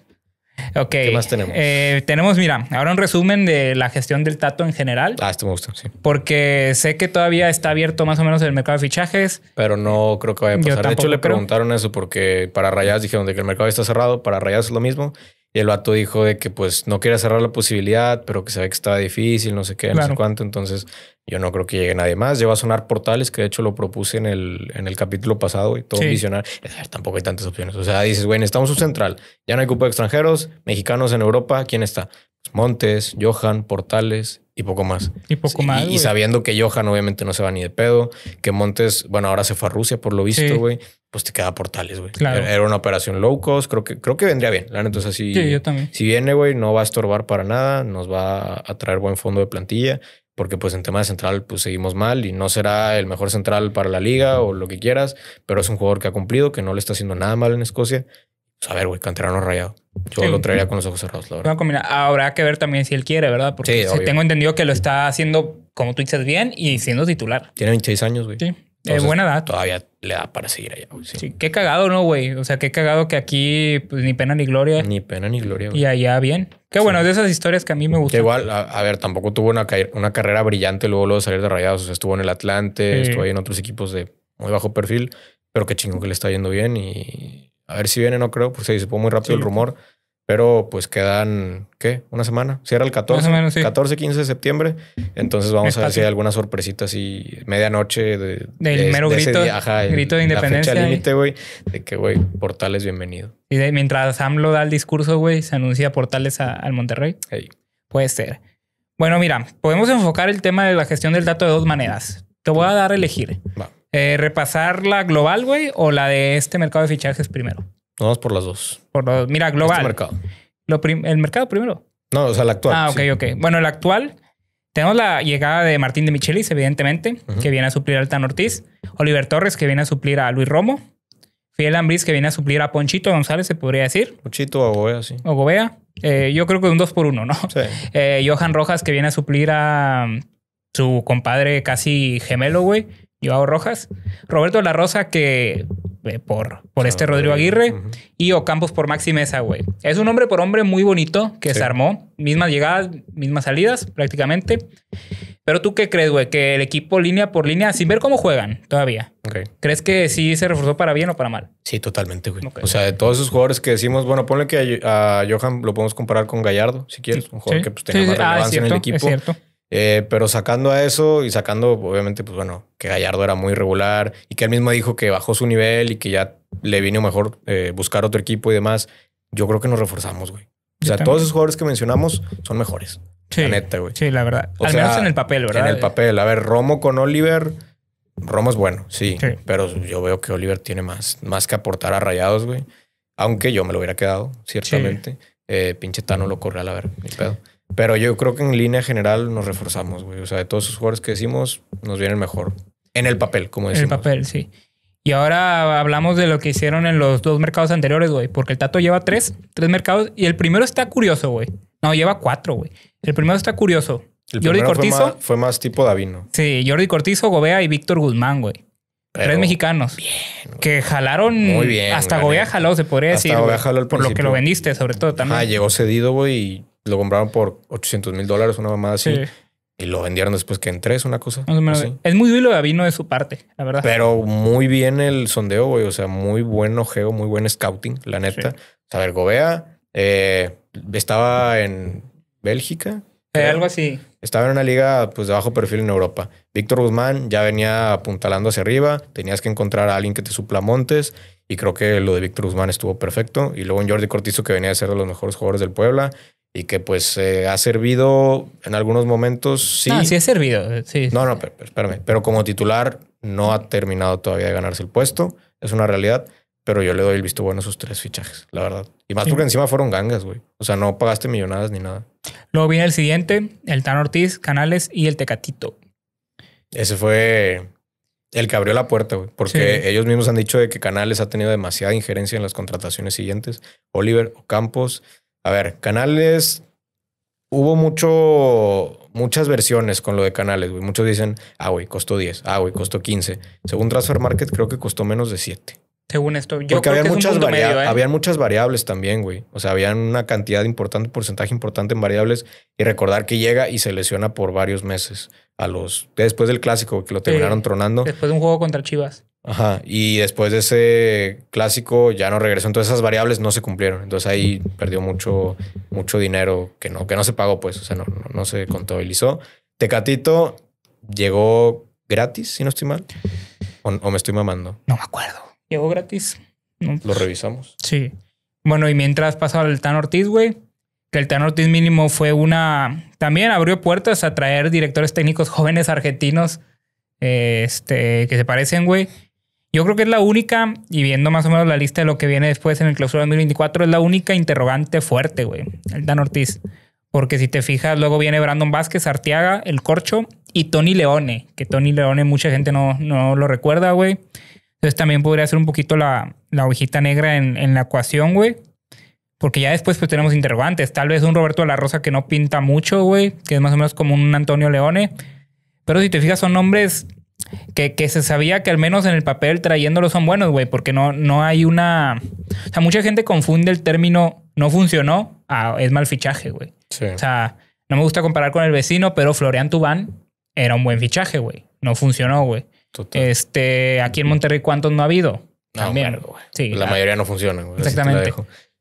Ok. ¿Qué más tenemos? Eh, tenemos, mira, ahora un resumen de la gestión del Tato en general. Ah, esto me gusta, sí. Porque sé que todavía está abierto más o menos el mercado de fichajes. Pero no creo que vaya a pasar. De hecho, le preguntaron eso porque para Rayas dijeron de que el mercado está cerrado, para Rayas es lo mismo. Y el vato dijo de que pues no quiere cerrar la posibilidad, pero que sabe que estaba difícil, no sé qué, no sé cuánto. Entonces yo no creo que llegue nadie más. Lleva a sonar portales, que de hecho lo propuse en el, en el capítulo pasado y todo A visionar. Tampoco hay tantas opciones. O sea, dices, güey, estamos un central. Ya no hay cupo de extranjeros, mexicanos en Europa. ¿Quién está? Pues Montes, Johan, Portales, y poco más. Y poco más. Y, sabiendo que Johan obviamente no se va ni de pedo, que Montes, bueno, ahora se fue a Rusia por lo visto, güey, pues te queda Portales, güey. Era, una operación low cost, creo que, creo que vendría bien. entonces si, sí, yo si viene, güey, no va a estorbar para nada, nos va a traer buen fondo de plantilla, porque pues en tema de central, pues seguimos mal y no será el mejor central para la liga o lo que quieras, pero es un jugador que ha cumplido, que no le está haciendo nada mal en Escocia pues, a ver, güey, Canterano rayado. Yo lo traería con los ojos cerrados, la verdad. Habrá que ver también si él quiere, ¿verdad? Porque tengo entendido que lo está haciendo, como tú dices, bien y siendo titular. Tiene 26 años, güey. Sí. es buena edad. Todavía le da para seguir allá, Sí. qué cagado, ¿no, güey? O sea, qué cagado que aquí pues, ni pena ni gloria. Ni pena ni gloria, Y allá bien. Qué bueno, de esas historias que a mí me gustan. Que igual, a, ver, tampoco tuvo una, una carrera brillante luego, luego de salir de Rayados. O sea, estuvo en el Atlante, estuvo ahí en otros equipos de muy bajo perfil, pero qué chingo que le está yendo bien y a ver si viene, no creo, porque se disipó muy rápido el rumor. Pero pues quedan, ¿qué? ¿Una semana? Cierra el 14. Menos, 14, 15 de septiembre. Entonces vamos a ver si hay alguna sorpresita así, medianoche. De, Del mero grito, grito de independencia. fecha límite, güey, de que, güey, Portales bienvenido. Y mientras AMLO da el discurso, güey, se anuncia Portales al Monterrey. Puede ser. Bueno, mira, podemos enfocar el tema de la gestión del dato de dos maneras. Te voy a dar a elegir. Va. Eh, ¿Repasar la global, güey, o la de este mercado de fichajes primero? Vamos por las dos. Por mira, este global. el mercado primero. No, o sea, la actual. Ah, ok, ok. Bueno, el actual. Tenemos la llegada de Martín de Michelis, evidentemente, que viene a suplir a Altan Ortiz. Oliver Torres, que viene a suplir a Luis Romo. Fidel Ambriz, que viene a suplir a Ponchito González, se podría decir. Ponchito o Gobea, sí. O Gobea. Eh, yo creo que un dos por uno ¿no? Sí. Eh, Johan Rojas, que viene a suplir a su compadre casi gemelo, güey, Joao Rojas, Roberto la Rosa, que eh, por, por este ah, Rodrigo Aguirre, y Ocampos por Maxi Mesa, güey. Es un hombre por hombre muy bonito que se armó. Mismas llegadas, mismas salidas prácticamente. Pero tú qué crees, güey, que el equipo línea por línea, sin ver cómo juegan todavía, ¿crees que sí se reforzó para bien o para mal? Sí, totalmente, güey. O sea, de todos esos jugadores que decimos, bueno, ponle que a, Johan lo podemos comparar con Gallardo, si quieres, un jugador que pues, más ah, relevancia en el equipo. cierto eh, pero sacando a eso y sacando, obviamente, pues bueno, que Gallardo era muy regular y que él mismo dijo que bajó su nivel y que ya le vino mejor eh, buscar otro equipo y demás. Yo creo que nos reforzamos, güey. O sea, todos esos jugadores que mencionamos son mejores. Sí, la güey. Sí, la verdad. Al menos en el papel, ¿verdad? En el papel. A ver, Romo con Oliver. Romo es bueno, sí, Pero yo veo que Oliver tiene más, más que aportar a Rayados, güey. Aunque yo me lo hubiera quedado, ciertamente. Eh, Pinchetano lo corre a la ver, ni pedo. Pero yo creo que en línea general nos reforzamos, güey. O sea, de todos esos jugadores que hicimos, nos vienen mejor. En el papel, como decimos. En el papel, sí. Y ahora hablamos de lo que hicieron en los dos mercados anteriores, güey. Porque el Tato lleva tres, tres mercados. Y el primero está curioso, güey. No, lleva cuatro, güey. El primero está curioso. Jordi Cortizo. Fue más, tipo Davino. Sí, Jordi Cortizo, Gobea y Víctor Guzmán, güey. tres mexicanos bien, que jalaron muy bien, hasta Gobea jaló, se podría hasta decir. Gobea jaló por lo que lo vendiste, sobre todo también. Ah, llegó cedido, güey, lo compraron por 800 mil dólares, una mamada así. Y lo vendieron después que en tres, una cosa. Es muy duro vino de su parte, la verdad. Pero muy bien el sondeo, güey. O sea, muy buen ojeo, muy buen scouting, la neta. O a ver, Gobea eh, estaba en Bélgica. Eh, algo así. Estaba en una liga pues, de bajo perfil en Europa. Víctor Guzmán ya venía apuntalando hacia arriba. Tenías que encontrar a alguien que te supla Montes. Y creo que lo de Víctor Guzmán estuvo perfecto. Y luego en Jordi Cortizo que venía a ser de los mejores jugadores del Puebla y que pues eh, ha servido en algunos momentos, sí. Ah, sí ha servido, sí. No, no, pero, espérame, pero como titular no ha terminado todavía de ganarse el puesto, es una realidad, pero yo le doy el visto bueno a sus tres fichajes, la verdad. Y más porque encima fueron gangas, güey. O sea, no pagaste millonadas ni nada. Luego viene el siguiente, el Tan Ortiz, Canales y el Tecatito. Ese fue el que abrió la puerta, güey, porque ellos mismos han dicho de que Canales ha tenido demasiada injerencia en las contrataciones siguientes. Oliver Campos a ver, canales. Hubo mucho, muchas versiones con lo de canales, güey. Muchos dicen, ah, güey, costó 10, ah, güey, costó 15. Según Transfer Market, creo que costó menos de 7. Según esto, yo Porque creo había que muchas es ¿eh? muchas variables también, güey. O sea, habían una cantidad importante, porcentaje importante en variables y recordar que llega y se lesiona por varios meses a los después del clásico que lo terminaron tronando. Después de un juego contra Chivas. Ajá. Y después de ese clásico ya no regresó. Entonces esas variables no se cumplieron. Entonces ahí perdió mucho, mucho dinero que no, que no se pagó, pues. O sea, no, se contabilizó. Tecatito llegó gratis, si no estoy mal. O, me estoy mamando. No me acuerdo. Llegó gratis. Lo revisamos. Sí. Bueno, y mientras pasa el Tan Ortiz, güey, que el Tan Ortiz mínimo fue una. También abrió puertas a traer directores técnicos jóvenes argentinos eh, este, que se parecen, güey. Yo creo que es la única, y viendo más o menos la lista de lo que viene después en el clausura 2024, es la única interrogante fuerte, güey, el Dan Ortiz. Porque si te fijas, luego viene Brandon Vázquez, Arteaga, El Corcho y Tony Leone, que Tony Leone mucha gente no, no lo recuerda, güey. Entonces también podría ser un poquito la, la hojita negra en, en la ecuación, güey. Porque ya después pues tenemos interrogantes. Tal vez un Roberto de la Rosa que no pinta mucho, güey. Que es más o menos como un Antonio Leone. Pero si te fijas, son nombres que, que, se sabía que al menos en el papel trayéndolo son buenos, güey, porque no, no hay una... O sea, mucha gente confunde el término no funcionó a es mal fichaje, güey. O sea, no me gusta comparar con el vecino, pero Florian Tubán era un buen fichaje, güey. No funcionó, güey. Este, aquí en Monterrey, ¿cuántos no ha habido? Ah, también, la, mayoría no funciona. Exactamente.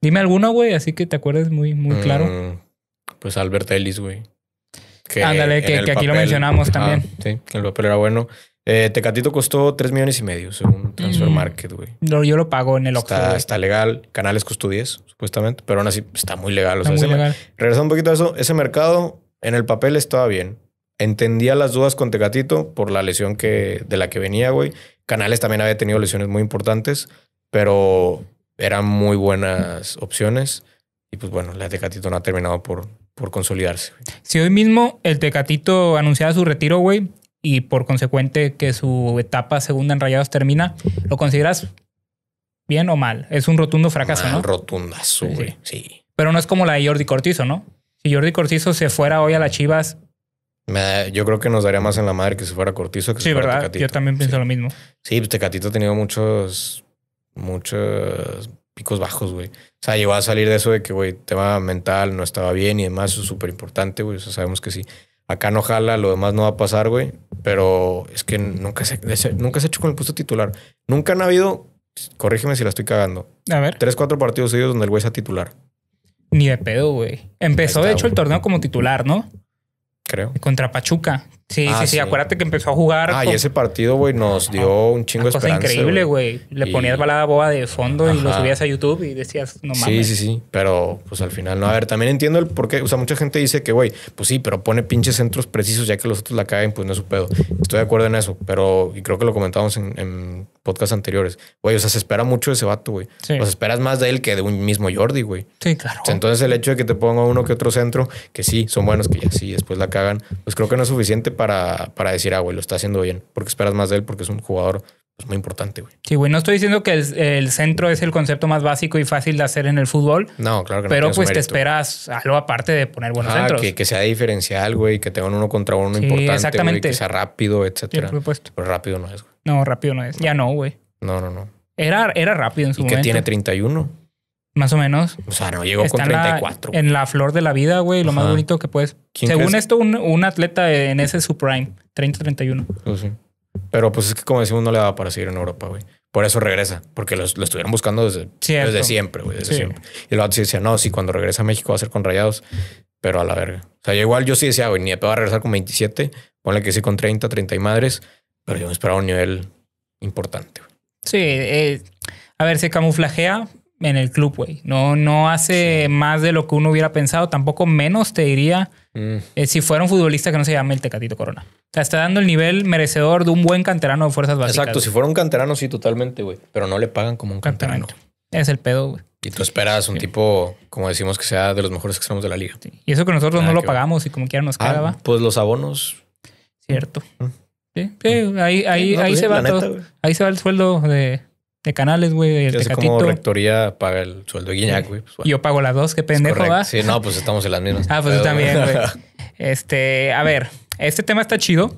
Dime alguno, güey, así que te acuerdes muy, muy claro. Mm, pues Albert Ellis, güey. Ándale, que, aquí lo mencionamos también. sí, que el papel era bueno. Eh, Tecatito costó 3 millones y medio, según mm. Transfer Market, güey. No, yo lo pago en el octubre Está, legal. Canales costó 10, supuestamente, pero aún así está muy legal. Regresando un poquito a eso, ese mercado en el papel estaba bien. Entendía las dudas con Tecatito por la lesión que, de la que venía, güey. Canales también había tenido lesiones muy importantes, pero eran muy buenas opciones. Y pues bueno, la Tecatito no ha terminado por, por consolidarse. Si hoy mismo el Tecatito anunciaba su retiro, güey, y por consecuente que su etapa segunda en Rayados termina, ¿lo consideras bien o mal? Es un rotundo fracaso, ¿no? Sí. Pero no es como la de Jordi Cortizo, ¿no? Si Jordi Cortizo se fuera hoy a las Chivas, yo creo que nos daría más en la madre que si fuera Cortizo que sí, fuera ¿verdad? Yo también pienso lo mismo. Sí, pues Tecatito ha tenido muchos, muchos picos bajos, güey. O sea, llegó a salir de eso de que, güey, tema mental no estaba bien y demás, es súper importante, güey. O sabemos que sí acá no jala, lo demás no va a pasar, güey. Pero es que nunca se, nunca se ha hecho con el puesto titular. Nunca han habido, corrígeme si la estoy cagando. A ver. Tres, cuatro partidos seguidos donde el güey sea titular. Ni de pedo, güey. Empezó, de hecho, el torneo como titular, ¿no? creo. Contra Pachuca. Ah, sí, sí, sí, Acuérdate que empezó a jugar. Ah, y ese partido, güey, nos dio un chingo de esperanza. increíble, güey. Le ponías balada boba de fondo y lo subías a YouTube y decías, no mames. Sí, sí, sí. Pero, pues al final, no. A ver, también entiendo el por qué. O sea, mucha gente dice que, güey, pues sí, pero pone pinches centros precisos ya que los otros la caen, pues no es su pedo. Estoy de acuerdo en eso, pero, y creo que lo comentábamos en, podcast anteriores. Güey, o sea, se espera mucho de ese vato, güey. O esperas más de él que de un mismo Jordi, güey. Sí, claro. entonces el hecho de que te ponga uno que otro centro, que sí, son buenos, que ya sí, después la caen hagan, pues creo que no es suficiente para, para decir, ah, güey, lo está haciendo bien, porque esperas más de él, porque es un jugador pues, muy importante, güey. Sí, güey, no estoy diciendo que el, centro es el concepto más básico y fácil de hacer en el fútbol. No, claro que no. Pero pues te esperas algo aparte de poner buenos centros. Que, que sea diferencial, güey, que tengan uno contra uno importante, exactamente. que sea rápido, etcétera. rápido no es, güey. No, rápido no es. Ya no, güey. No, no, no. Era, era rápido en su momento. Y que tiene 31. Más o menos. O sea, no llegó con 34. en la flor de la vida, güey. Lo más bonito que puedes. Según esto, un, atleta en ese supreme 30-31. Pues pero pues es que, como decimos, no le va para seguir en Europa, güey. Por eso regresa, porque lo estuvieron buscando desde, siempre, güey. Desde siempre. Y lo decía, no, si cuando regresa a México va a ser con rayados, pero a la verga. O sea, igual yo sí decía, güey, ni va a regresar con 27, ponle que sí con 30, 30 y madres, pero yo me esperaba un nivel importante, Sí, eh, a ver, se camuflajea, en el club, güey. No, no hace más de lo que uno hubiera pensado, tampoco menos te diría mm. eh, si fuera un futbolista que no se llame el Tecatito Corona. O sea, está dando el nivel merecedor de un buen canterano de fuerzas básicas. Exacto, si fuera un canterano, sí, totalmente, güey. Pero no le pagan como un canterano. Es el pedo, güey. Y tú esperas un tipo, como decimos, que sea de los mejores que extremos de la liga. Y eso que nosotros no lo pagamos y como quiera nos ah, caga, ah, Pues los abonos. Cierto. Mm. Sí, ahí, ahí, ahí pues se va todo. Ahí se va el sueldo de, de canales, güey. El Tecatito. como rectoría paga el sueldo Guiñac, güey. Pues, yo pago las dos, qué pendejo Sí, no, pues estamos en las mismas. ah, pues también, güey. Este, a ver, este tema está chido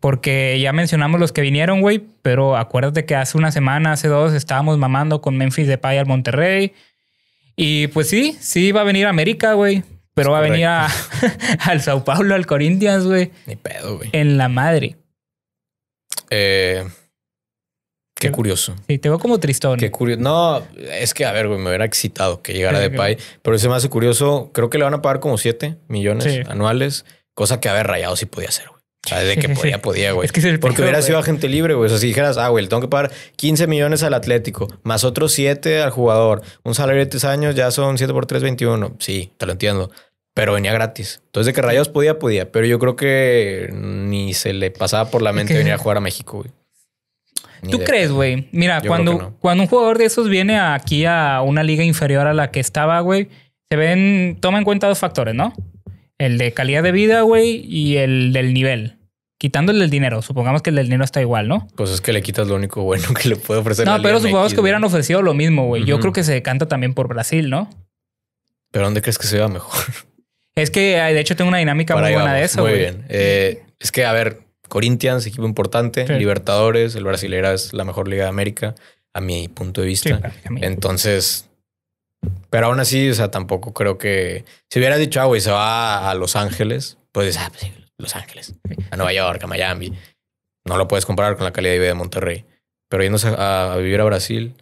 porque ya mencionamos los que vinieron, güey, pero acuérdate que hace una semana, hace dos, estábamos mamando con Memphis Depay al Monterrey. Y pues sí, sí va a venir a América, güey, pero va a venir al Sao Paulo, al Corinthians, güey. Ni pedo, güey. En la madre. Eh, Qué curioso. Sí, te veo como tristón. Qué curioso. No, es que, a ver, güey, me hubiera excitado que llegara de Depay. Pero ese me hace curioso. Creo que le van a pagar como 7 millones anuales. Cosa que, haber rayado sí podía hacer, güey. O de que podía, podía, güey. Es que es Porque hubiera sido agente libre, güey. O sea, si dijeras, ah, güey, le tengo que pagar 15 millones al Atlético, más otros 7 al jugador. Un salario de 3 años ya son 7 por 3, 21. Sí, te lo entiendo pero venía gratis. Entonces, de que Rayados podía, podía. Pero yo creo que ni se le pasaba por la mente venir a jugar a México, güey. ¿Tú crees, güey? Mira, cuando, cuando un jugador de esos viene aquí a una liga inferior a la que estaba, güey, se ven, toma en cuenta dos factores, ¿no? El de calidad de vida, güey, y el del nivel. Quitándole el dinero, supongamos que el del dinero está igual, ¿no? Pues es que le quitas lo único bueno que le puede ofrecer. No, pero supongamos que hubieran ofrecido lo mismo, güey. Yo creo que se decanta también por Brasil, ¿no? Pero ¿dónde crees que se va mejor? Es que, de hecho, tengo una dinámica muy buena de eso, güey. Muy bien. Eh, es que, a ver, Corinthians, equipo importante, Libertadores, el Brasilera es la mejor liga de América, a mi punto de vista. Entonces, pero aún así, o sea, tampoco creo que si hubiera dicho, ah, güey, se va a Los Ángeles, pues, ah, pues Los Ángeles, a Nueva York, a Miami. No lo puedes comparar con la calidad de vida de Monterrey. Pero yéndose a, vivir a Brasil,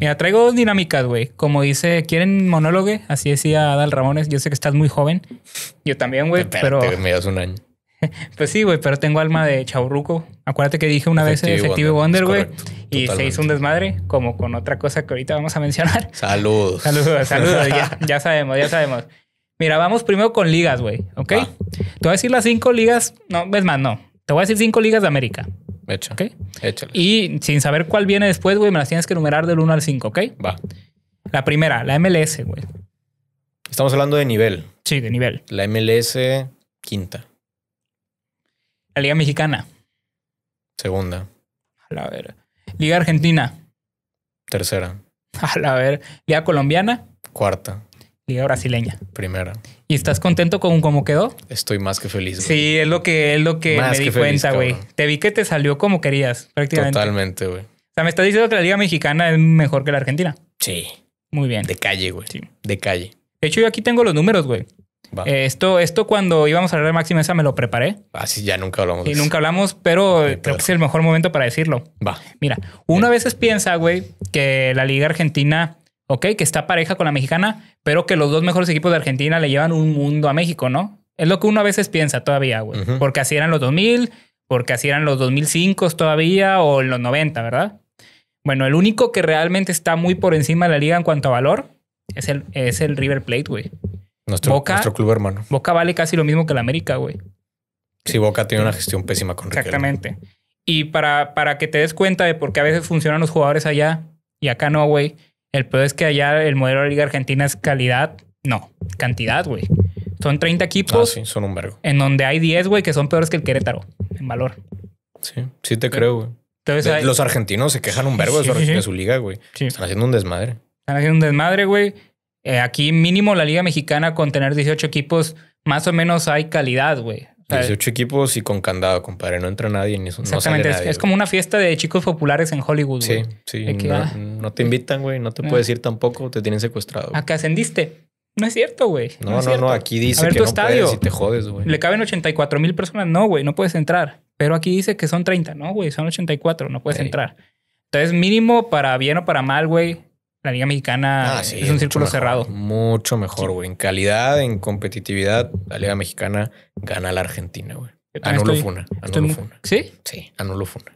Mira, traigo dinámicas, güey. Como dice, ¿quieren monólogo? Así decía Adal Ramones. Yo sé que estás muy joven. Yo también, güey, pero... Me das un año. Pues sí, güey, pero tengo alma de Chaurruco. Acuérdate que dije una vez Efectivo Wonder, güey. Y se hizo un desmadre, como con otra cosa que ahorita vamos a mencionar. Saludos. Saludos, saludos. ya, sabemos, ya sabemos. Mira, vamos primero con ligas, güey. ¿Ok? Te voy a decir las cinco ligas. No, ves más, no. Te voy a decir cinco ligas de América. Hecho. ¿Ok? Y sin saber cuál viene después, güey, me las tienes que numerar del 1 al 5, ¿ok? Va. La primera, la MLS, güey. Estamos hablando de nivel. Sí, de nivel. La MLS quinta. La Liga Mexicana. Segunda. A la ver. Liga Argentina. Tercera. A la ver. Liga Colombiana. Cuarta. Liga Brasileña. Primera. ¿Y estás contento con cómo quedó? Estoy más que feliz. Sí, es lo que, es lo que me di cuenta, güey. Te vi que te salió como querías, prácticamente. Totalmente, güey. O sea, me estás diciendo que la Liga Mexicana es mejor que la Argentina. Sí. Muy bien. De calle, güey. De calle. De hecho, yo aquí tengo los números, güey. Eh, esto, esto cuando íbamos a hablar de Máximo Esa me lo preparé. Así ah, ya nunca hablamos. Y nunca hablamos, pero creo que es el mejor momento para decirlo. Va. Mira, uno a veces piensa, güey, que la Liga Argentina, ok, que está pareja con la mexicana, pero que los dos mejores equipos de Argentina le llevan un mundo a México, ¿no? Es lo que uno a veces piensa todavía, güey. Porque así eran los 2000, porque así eran los 2005 todavía o en los 90, ¿verdad? Bueno, el único que realmente está muy por encima de la liga en cuanto a valor es el, es el River Plate, güey. Nuestro, club hermano. Boca vale casi lo mismo que la América, güey. Sí, Boca tiene una gestión pésima con Riquelme. Exactamente. Y para, para que te des cuenta de por qué a veces funcionan los jugadores allá y acá no, güey. El peor es que allá el modelo de la Liga Argentina es calidad, no, cantidad, güey. Son 30 equipos. Ah, sí, son un vergo. En donde hay 10, güey, que son peores que el Querétaro en valor. Sí, sí te creo, güey. Los argentinos se quejan un vergo su, de, su, liga, güey. Están haciendo un desmadre. Están haciendo un desmadre, güey. Eh, aquí mínimo la Liga Mexicana con tener 18 equipos, más o menos hay calidad, güey. 18 equipos y con candado, compadre. No entra nadie ni Exactamente. No es, como una fiesta de chicos populares en Hollywood, güey. Sí, sí. Ah, no, te invitan, güey. No te puedes eh. ir tampoco. Te tienen secuestrado. Acá ascendiste. No es cierto, güey. No, no, no, Aquí dice que no te jodes, güey. Le caben 84 mil personas. No, güey. No puedes entrar. Pero aquí dice que son 30. No, güey. Son 84. No puedes entrar. Entonces, mínimo para bien o para mal, güey la Liga Mexicana ah, es un círculo cerrado. Mucho mejor, güey. En calidad, en competitividad, la Liga Mexicana gana a la Argentina, güey. Anulo ¿Sí? Sí, Anulo Funa.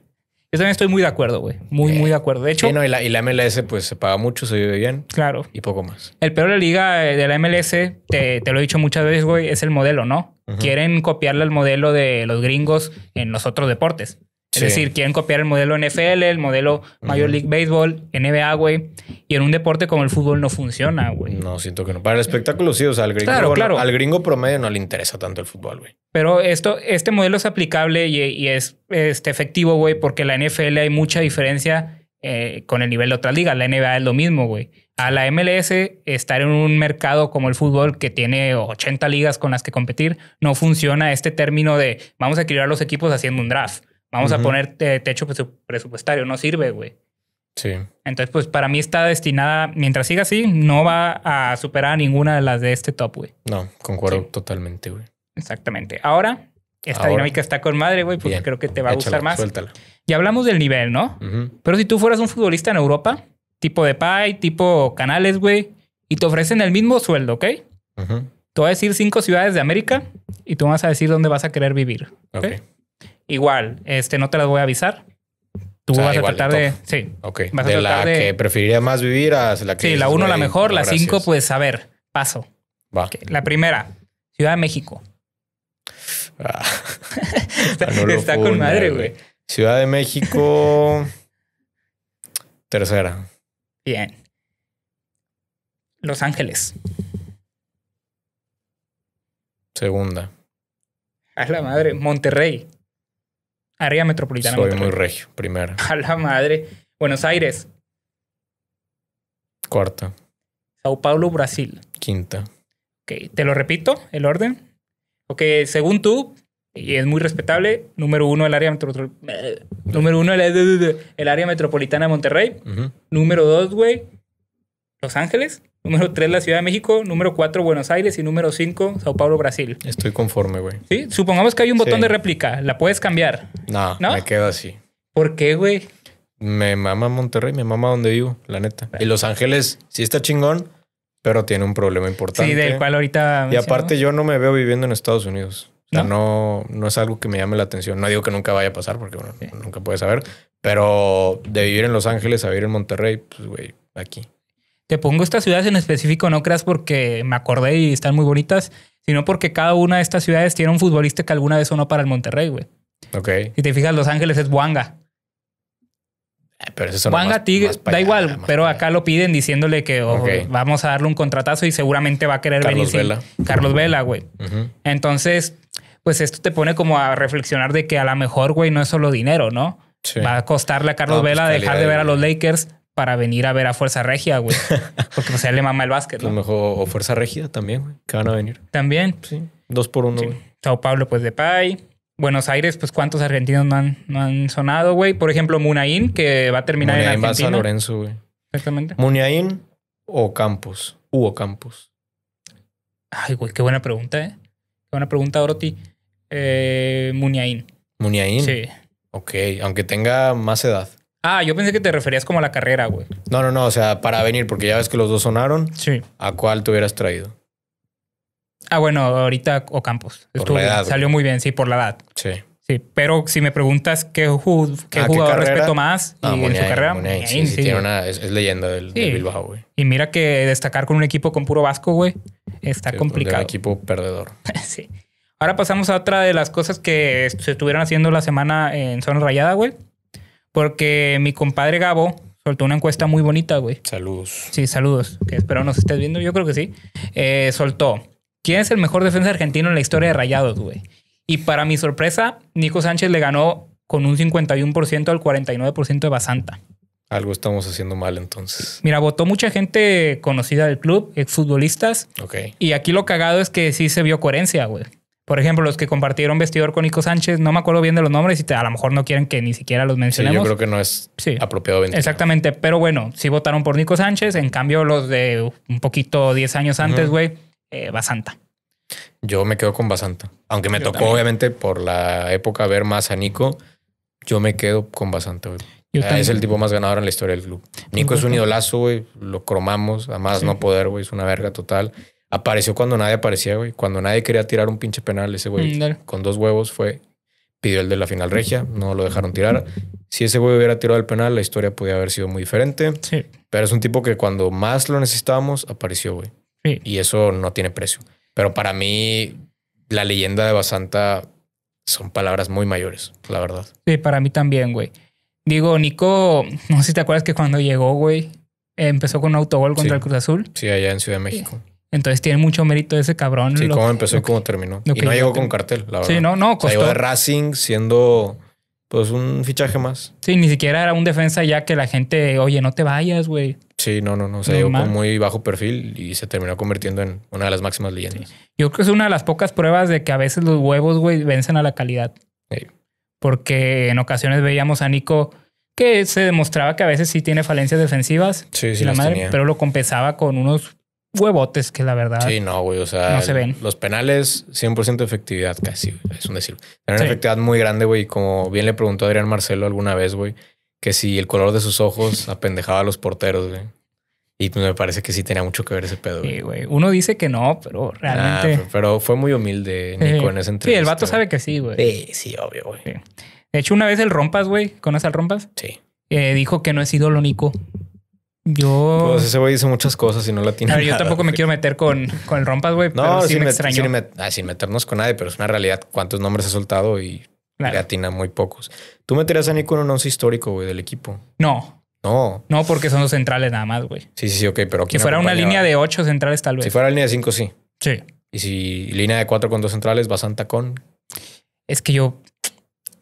Yo también estoy muy de acuerdo, güey. Muy, eh, muy de acuerdo. De hecho. y, la, y, la, MLS, pues se paga mucho, se vive bien. Claro. Y poco más. El peor de la liga eh, de la MLS, te, te lo he dicho muchas veces, güey, es el modelo, ¿no? Quieren copiarle el modelo de los gringos en los otros deportes. Es decir, quieren copiar el modelo NFL, el modelo Major League Baseball, NBA, güey. Y en un deporte como el fútbol no funciona, güey. No, siento que no. Para el espectáculo sí, o sea, al gringo, Al gringo promedio no le interesa tanto el fútbol, güey. Pero esto, este modelo es aplicable y, es este, efectivo, güey, porque la NFL hay mucha diferencia eh, con el nivel de otras ligas. La NBA es lo mismo, güey. A la MLS, estar en un mercado como el fútbol que tiene 80 ligas con las que competir, no funciona este término de vamos a equilibrar los equipos haciendo un draft. Vamos a poner techo presupuestario, no sirve, güey. Sí. Entonces, pues para mí está destinada, mientras siga así, no va a superar ninguna de las de este top, güey. No, concuerdo totalmente, güey. Exactamente. Ahora, esta dinámica está con madre, güey, porque creo que te va a gustar más. Suéltala. Y hablamos del nivel, ¿no? Pero si tú fueras un futbolista en Europa, tipo de Pay, tipo Canales, güey, y te ofrecen el mismo sueldo, ¿ok? Tú vas a decir cinco ciudades de América y tú vas a decir dónde vas a querer vivir. ¿okay? ok Igual, este, no te las voy a avisar. Tú vas a tratar de. Sí. de la que preferiría más vivir a la que. Sí, la uno la mejor, la cinco, pues a ver, paso. La primera, Ciudad de México. Ah. Ah, está, con madre, güey. Ciudad de México. tercera. Bien. Los Ángeles. Segunda. A la madre, Monterrey área metropolitana. Soy muy regio, primero. A la madre. Buenos Aires. Cuarta. Sao Paulo, Brasil. Quinta. Ok, te lo repito, el orden. Ok, según tú, y es muy respetable, número uno el área, eh, número uno, el, área metropolitana de Monterrey. Número dos, güey, Los Ángeles. Número 3, la Ciudad de México. Número 4, Buenos Aires. Y número 5, Sao Paulo, Brasil. Estoy conforme, güey. Sí, supongamos que hay un botón de réplica. ¿La puedes cambiar? No, no, me quedo así. ¿Por qué, güey? Me mama Monterrey, me mama donde vivo, la neta. Y Los Ángeles sí está chingón, pero tiene un problema importante. Sí, del cual ahorita... Y aparte yo no me veo viviendo en Estados Unidos. O sea, ¿No? no, es algo que me llame la atención. No digo que nunca vaya a pasar, porque bueno, nunca puedes saber. Pero de vivir en Los Ángeles a vivir en Monterrey, pues, güey, aquí. Te pongo estas ciudades en específico, no creas porque me acordé y están muy bonitas, sino porque cada una de estas ciudades tiene un futbolista que alguna vez sonó para el Monterrey, güey. Ok. Si te fijas, Los Ángeles es Wanga. Eh, pero eso Wanga da igual, pero acá lo piden diciéndole que vamos a darle un contratazo y seguramente va a querer Carlos venir. Carlos Vela, güey. Entonces, pues esto te pone como a reflexionar de que a lo mejor, güey, no es solo dinero, ¿no? Va a costarle a Carlos pues Vela dejar de ver a los Lakers, para venir a ver a Fuerza Regia, güey. Porque pues él le mama el básquet, ¿no? mejor, o Fuerza Regia también, güey, que van a venir. También. Sí, dos por uno, güey. Sao Paulo, pues de Pay. Buenos Aires, pues cuántos argentinos no han, no han sonado, güey. Por ejemplo, Munaín, que va a terminar en Argentina. va a San Lorenzo, güey. Exactamente. Munain o Campos. Hugo Campos. Ay, güey, qué buena pregunta, ¿eh? Qué buena pregunta, Oroti. Eh, ¿Munain? Sí. Ok, aunque tenga más edad. Ah, yo pensé que te referías como a la carrera, güey. No, no, no, o sea, para venir, porque ya ves que los dos sonaron. Sí. ¿A cuál te hubieras traído? Ah, bueno, ahorita Ocampos. Por edad, salió muy bien, sí, por la edad. Sí. Sí, pero si me preguntas qué, ah, qué jugador respeto más ah, en su carrera, es, leyenda del, Bilbao, güey. Y mira que destacar con un equipo con puro vasco, güey, está complicado. Un equipo perdedor. sí. Ahora pasamos a otra de las cosas que se estuvieron haciendo la semana en Zona Rayada, güey. Porque mi compadre Gabo soltó una encuesta muy bonita, güey. Saludos. Sí, saludos. Que espero nos estés viendo. Yo creo que sí. Eh, soltó. ¿Quién es el mejor defensa argentino en la historia de Rayados, güey? Y para mi sorpresa, Nico Sánchez le ganó con un 51% al 49% de Basanta. Algo estamos haciendo mal entonces. Mira, votó mucha gente conocida del club, exfutbolistas. Ok. Y aquí lo cagado es que sí se vio coherencia, güey. Por ejemplo, los que compartieron vestidor con Nico Sánchez, no me acuerdo bien de los nombres y a lo mejor no quieren que ni siquiera los mencionemos. yo creo que no es apropiado Exactamente, pero bueno, sí votaron por Nico Sánchez, en cambio los de un poquito 10 años antes, güey, eh, Basanta. Yo me quedo con Basanta. Aunque me tocó, obviamente, por la época ver más a Nico, yo me quedo con Basanta, güey. Eh, es el tipo más ganador en la historia del club. Nico es un idolazo, güey. Lo cromamos, además no poder, güey. Es una verga total. Apareció cuando nadie aparecía, güey. Cuando nadie quería tirar un pinche penal, ese güey mm, con dos huevos fue, pidió el de la final regia, no lo dejaron tirar. Si ese güey hubiera tirado el penal, la historia podía haber sido muy diferente. Sí. Pero es un tipo que cuando más lo necesitábamos, apareció, güey. Sí. Y eso no tiene precio. Pero para mí, la leyenda de Basanta son palabras muy mayores, la verdad. Sí, para mí también, güey. Digo, Nico, no sé si te acuerdas que cuando llegó, güey, empezó con un autogol contra el Cruz Azul. Sí, allá en Ciudad de México. Entonces tiene mucho mérito ese cabrón. Sí, cómo empezó y cómo terminó. Y no llegó con cartel, la verdad. Sí, no, no, costó. de Racing siendo pues un fichaje más. Sí, ni siquiera era un defensa ya que la gente, oye, no te vayas, güey. Sí, no, no, no. O se llegó con muy bajo perfil y se terminó convirtiendo en una de las máximas leyendas. Yo creo que es una de las pocas pruebas de que a veces los huevos, güey, vencen a la calidad. Sí. Porque en ocasiones veíamos a Nico que se demostraba que a veces sí tiene falencias defensivas. Sí, sí, la pero lo compensaba con unos huevotes que la verdad. Sí, no, güey. O sea, no se ven. Los penales, 100% efectividad casi. Es un decir. Tienen una efectividad muy grande, güey. Como bien le preguntó Adrián Marcelo alguna vez, güey, que si el color de sus ojos apendejaba a los porteros, güey. Y me parece que sí tenía mucho que ver ese pedo. Güey. Sí, güey. Uno dice que no, pero realmente. pero fue muy humilde, Nico, en ese entrevista. Sí, el vato sabe que sí, güey. Sí, sí, obvio, güey. De hecho, una vez el Rompas, güey, ¿conoces al Rompas? Sí. Eh, dijo que no es ídolo, Nico. Yo. Pues ese güey dice muchas cosas y no la tiene. yo tampoco me quiero meter con, con el rompas, güey. No, pero sí me extraño. Sin, meternos con nadie, pero es una realidad cuántos nombres ha soltado y claro. muy pocos. ¿Tú meterías a Nico en un once histórico, güey, del equipo? No. No. No, porque son los centrales nada más, güey. Sí, sí, sí, ok, pero. Si fuera una línea de ocho centrales, tal vez. Si fuera línea de cinco, sí. Sí. Y si línea de cuatro con dos centrales, Santa con. Es que yo.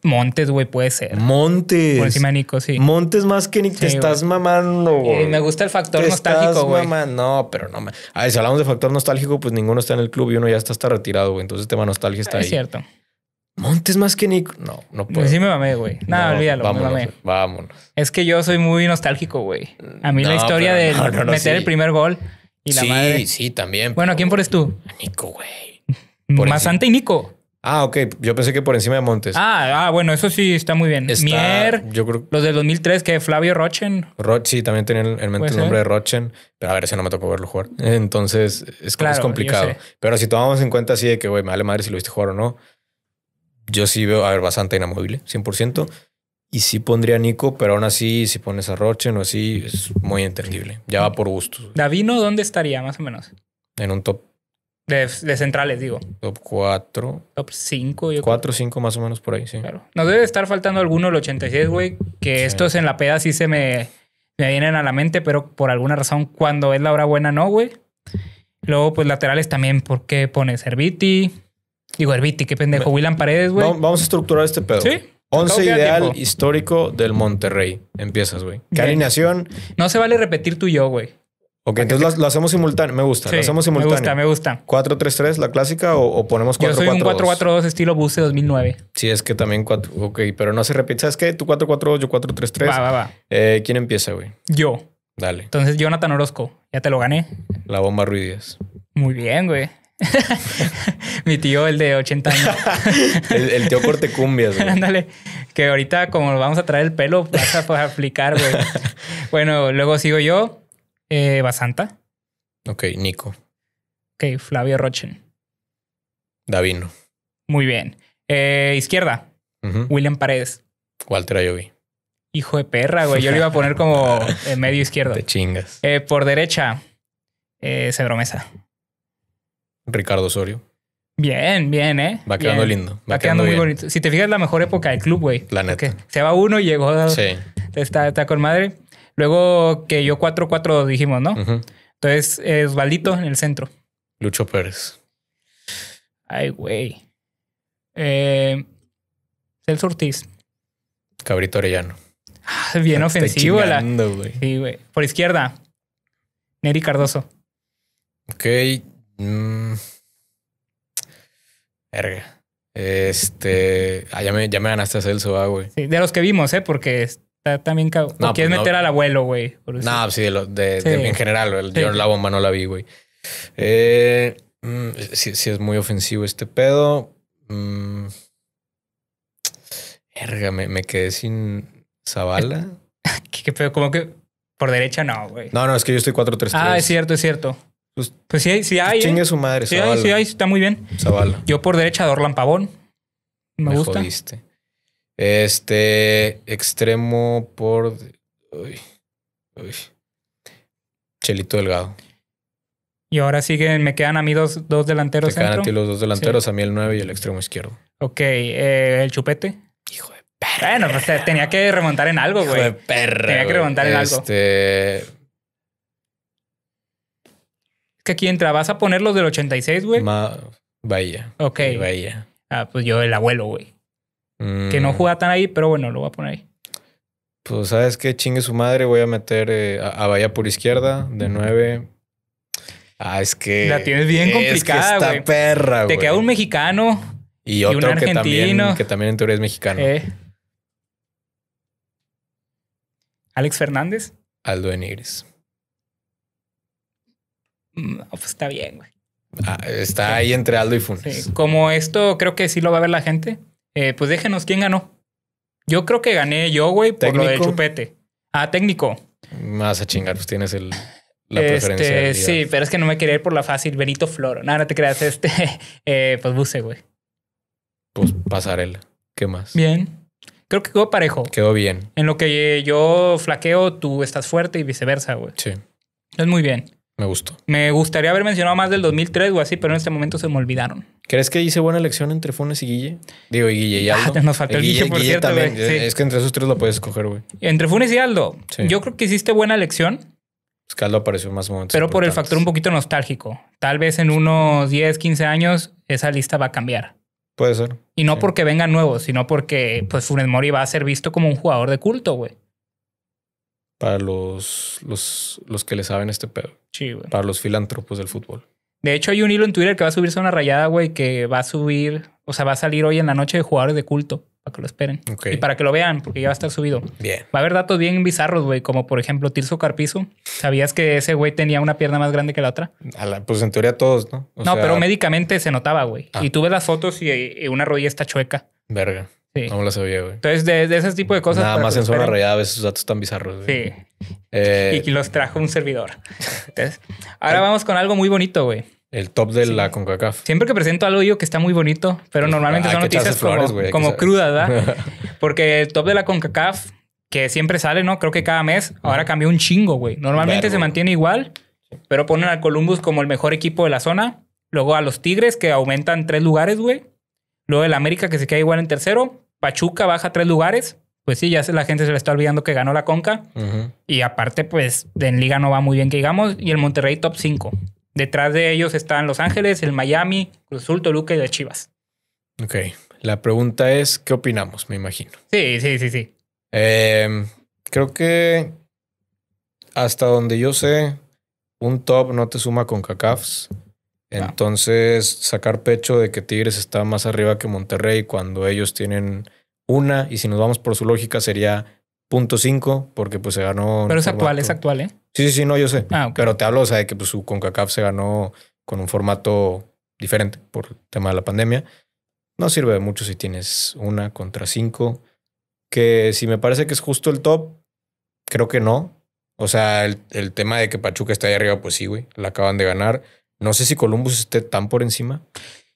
Montes, güey, puede ser. Montes. Por encima de Nico, sí. Montes más que Nico. te estás mamando, güey. me gusta el factor nostálgico, güey. No, pero no. Me... A ah, ver, si hablamos de factor nostálgico, pues ninguno está en el club y uno ya está hasta retirado, güey. Entonces el tema nostalgia está ahí. Es cierto. Montes más que Nico. No, no puedo. Sí me mamé, güey. no, olvídalo, vámonos, Vámonos. Es que yo soy muy nostálgico, güey. A mí la historia de meter el primer gol y la sí, Sí, sí, también. Bueno, ¿a quién pones tú? Nico, güey. Por Santa y Nico. Ah, ok. Yo pensé que por encima de Montes. Ah, ah bueno, eso sí está muy bien. Mier, yo creo... los del 2003, que Flavio Rochen. Roche, sí, también tenía en mente el nombre de Rochen, pero a ver, ese no me tocó verlo jugar. Entonces, es, complicado. Pero si tomamos en cuenta así de que, güey, me vale madre si lo viste jugar o no, yo sí veo, a ver, bastante inamovible, 100%. Y sí pondría Nico, pero aún así, si pones a Rochen o así, es muy entendible. Ya va por gustos. Davino, ¿dónde estaría más o menos? En un top de, centrales, digo. Top 4. Top 5, yo 4 5 más o menos por ahí, sí. Claro. Nos debe estar faltando alguno el 86, güey. Que estos en la peda sí se me, vienen a la mente, pero por alguna razón cuando es la hora buena no, güey. Luego, pues laterales también, ¿por qué pones Herbiti? Digo, Herbiti, qué pendejo. Me, Paredes, güey. Vamos a estructurar este pedo. Sí. 11 ideal histórico del Monterrey. Empiezas, güey. ¿Qué alineación? No se vale repetir tu yo, güey. Ok, entonces lo, hacemos simultáneo. Me gusta, lo hacemos simultáneo. Me gusta, me gusta. 4-3-3, la clásica, o, ponemos 4-4-2. Yo soy un 4-4-2 estilo Buse 2009. Sí, es que también 4. Ok, pero no se repite. ¿Sabes qué? Tú 4-4-2, yo 4-3-3. Va, va, va. Eh, ¿Quién empieza, güey? Yo. Dale. Entonces, Jonathan Orozco. Ya te lo gané. La bomba Ruiz Muy bien, güey. Mi tío, el de 80 años. el, tío Cortecumbias. Ándale. que ahorita, como vamos a traer el pelo, vas a aplicar, güey. bueno, luego sigo yo. Eh, Basanta. Ok, Nico. Ok, Flavio Rochen. Davino. Muy bien. Eh, izquierda. William Paredes. Walter vi? Hijo de perra, güey. Yo lo iba a poner como eh, medio izquierdo. Te chingas. Eh, por derecha, Cedro Ricardo Osorio. Bien, bien, ¿eh? Va quedando lindo. Va, quedando, muy bonito. Si te fijas, la mejor época del club, güey. La neta. se va uno y llegó. Sí. Está, está con madre. Luego que yo 4 4 dijimos, ¿no? Entonces, es Entonces, en el centro. Lucho Pérez. Ay, güey. Eh, Celso Ortiz. Cabrito Arellano. Ah, bien ofensivo. la... Sí, güey. Por izquierda, Neri Cardoso. Ok. Mm. Verga. Este. Ah, ya, me, ya me ganaste a Celso, ah, güey. Sí, de los que vimos, ¿eh? Porque también cago No, quieres pues meter al abuelo, güey. No, pues sí, en general, el, sí. la bomba no la vi, güey. Eh, mm, sí, es muy ofensivo este pedo. Mm. Erga, me, quedé sin Zavala. ¿Qué, pedo? Como que por derecha no, güey. No, no, es que yo estoy 4-3-3. Ah, es cierto, es cierto. Pues, sí, pues sí hay. Chingue ¿eh? su madre, sí Zavala. hay, sí hay, está muy bien. Zavala. Yo por derecha Dorlan Pavón. Me, gusta. Jodiste. Este, extremo por... Chelito Delgado. Y ahora siguen, me quedan a mí dos, delanteros. Me quedan a ti los dos delanteros, a mí el 9 y el extremo izquierdo. Ok, eh, el chupete. Hijo de perra. Bueno, pues, tenía que remontar en algo, güey. Hijo de Tenía que remontar en algo. Este. Que aquí entra, vas a poner los del 86, güey. Bahía. Ok. Bahía. Ah, pues yo el abuelo, güey. Que no mm. juega tan ahí, pero bueno, lo voy a poner ahí. Pues, ¿sabes qué? Chingue su madre, voy a meter eh, a, vaya Bahía por izquierda, de nueve. Ah, es que. La tienes bien complicada, Es que perra, güey. Te queda un mexicano. Y otro Que, también, que también en teoría es mexicano. Eh. Alex Fernández. Aldo de mm, pues, está bien, güey. Ah, está ahí entre Aldo y Funes. Como esto creo que sí lo va a ver la gente. Eh, pues déjenos quién ganó. Yo creo que gané yo, güey, por lo de chupete. Ah, técnico. Más a chingar, pues tienes el, la este, preferencia. Sí, pero es que no me quería ir por la fácil. Benito Floro. Nada, no te creas. Este, eh, pues buce, güey. Pues pasarela. ¿Qué más? Bien. Creo que quedó parejo. Quedó bien. En lo que yo flaqueo, tú estás fuerte y viceversa, güey. Sí. Es muy bien. Me gustó. Me gustaría haber mencionado más del 2003 o así, pero en este momento se me olvidaron. ¿Crees que hice buena elección entre Funes y Guille? Digo, y Guille y Aldo. Ah, nos faltó el Guille, por cierto, Es que entre esos tres lo puedes escoger, güey. Entre Funes y Aldo, yo creo que hiciste buena elección. Es que Aldo apareció más momentos. Pero por el factor un poquito nostálgico. Tal vez en unos 10, 15 años esa lista va a cambiar. Puede ser. Y no porque vengan nuevos, sino porque pues Funes Mori va a ser visto como un jugador de culto, güey para los, los, que le saben este pedo. Sí, güey. Para los filántropos del fútbol. De hecho, hay un hilo en Twitter que va a subirse una rayada, güey, que va a subir, o sea, va a salir hoy en la noche de jugadores de culto, para que lo esperen. Y para que lo vean, porque ya va a estar subido. Bien. Va a haber datos bien bizarros, güey, como por ejemplo Tirso Carpizo. ¿Sabías que ese güey tenía una pierna más grande que la otra? pues en teoría todos, ¿no? no, pero médicamente se notaba, güey. Y ah. tú ves las fotos y, y una rodilla está chueca. Verga. Sí. sabía, güey. Entonces, de, ese tipo de cosas. Nada más en zona rayada a veces sus datos tan bizarros. Güey. Sí. Eh, y los trajo un servidor. Entonces, ahora vamos con algo muy bonito, güey. El top de la CONCACAF. Siempre que presento algo yo que está muy bonito, pero pues, normalmente son noticias flores, como, como crudas, ¿verdad? Porque el top de la CONCACAF, que siempre sale, ¿no? Creo que cada mes, ahora cambió un chingo, güey. Normalmente se mantiene igual, pero ponen al Columbus como el mejor equipo de la zona. Luego a los Tigres, que aumentan tres lugares, güey. Luego el América que se queda igual en tercero. Pachuca baja tres lugares. Pues sí, ya la gente se le está olvidando que ganó la Conca. Y aparte, pues en Liga no va muy bien que digamos. Y el Monterrey top 5. Detrás de ellos están Los Ángeles, el Miami, Cruz Toluca y las Chivas. Ok. La pregunta es, ¿qué opinamos? Me imagino. Sí, sí, sí, sí. Em, creo que hasta donde yo sé, un top no te suma con CACAFs. Entonces, sacar pecho de que Tigres está más arriba que Monterrey cuando ellos tienen una, y si nos vamos por su lógica, sería punto cinco porque pues se ganó... Pero es actual, es actual, ¿eh? Sí, sí, sí, no, yo sé. Ah, Pero te hablo, o sea, de que pues, su CONCACAF se ganó con un formato diferente por el tema de la pandemia. No sirve de mucho si tienes una contra cinco, que si me parece que es justo el top, creo que no. O sea, el, el tema de que Pachuca está ahí arriba, pues sí, güey, la acaban de ganar. No sé si Columbus esté tan por encima.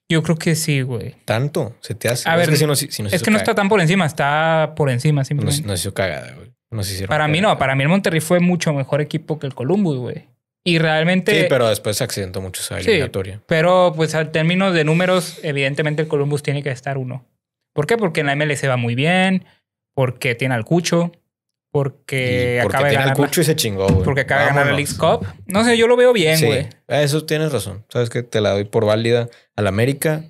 Yo creo que sí, güey. ¿Tanto? ¿Se te hace? es ver, que es que no está tan por encima, está por encima simplemente. no se hizo cagada, güey. hicieron para mí no, para mí el Monterrey fue mucho mejor equipo que el Columbus, güey. Y realmente... Sí, pero después se accidentó mucho esa eliminatoria. pero pues al término de números, evidentemente el Columbus tiene que estar uno. ¿Por qué? Porque en la se va muy bien, porque tiene al Cucho, porque, acaba de ganar. El cucho y se chingó, güey. Porque acaba de ganar el League cup No sé, yo lo veo bien, sí, Eso tienes razón. Sabes que te la doy por válida al América,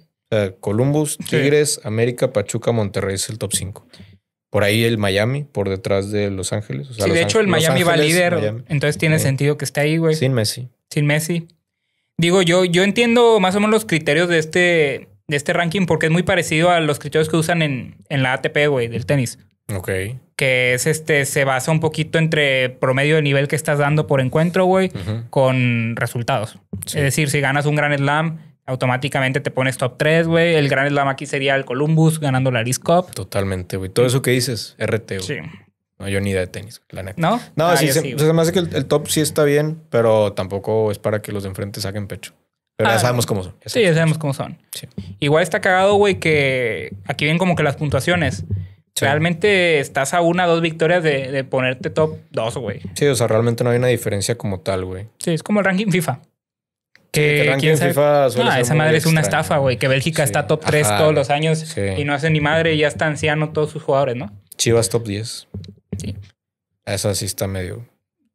Columbus, Tigres, América, Pachuca, Monterrey es el top 5. Por ahí el Miami, por detrás de Los Ángeles. sí, de hecho, el Miami va líder. Entonces tiene sentido que esté ahí, güey. Sin Messi. Sin Messi. Digo, yo, yo entiendo más o menos los criterios de este, de este ranking porque es muy parecido a los criterios que usan en, en la ATP, güey, del tenis. Ok. Que es este, se basa un poquito entre promedio de nivel que estás dando por encuentro, güey, con resultados. Es decir, si ganas un gran slam, automáticamente te pones top 3, güey. El gran slam aquí sería el Columbus ganando la Aris Cup. Totalmente, güey. Todo eso que dices, RT, Sí. No, yo ni idea de tenis, la neta. ¿No? No, ah, sí, se, se, me hace que el, top sí está bien, pero tampoco es para que los de enfrente saquen pecho. Pero ya ah, sabemos cómo son. sí, ya sabemos cómo son. Sí. Igual está cagado, güey, que aquí ven como que las puntuaciones. Realmente estás a una o dos victorias de, ponerte top 2, güey. Sí, o sea, realmente no hay una diferencia como tal, güey. Sí, es como el ranking FIFA. Que, ranking FIFA esa madre es una estafa, güey. Que Bélgica está top 3 todos los años y no hace ni madre y ya está anciano todos sus jugadores, ¿no? Chivas top 10. Sí. Esa sí está medio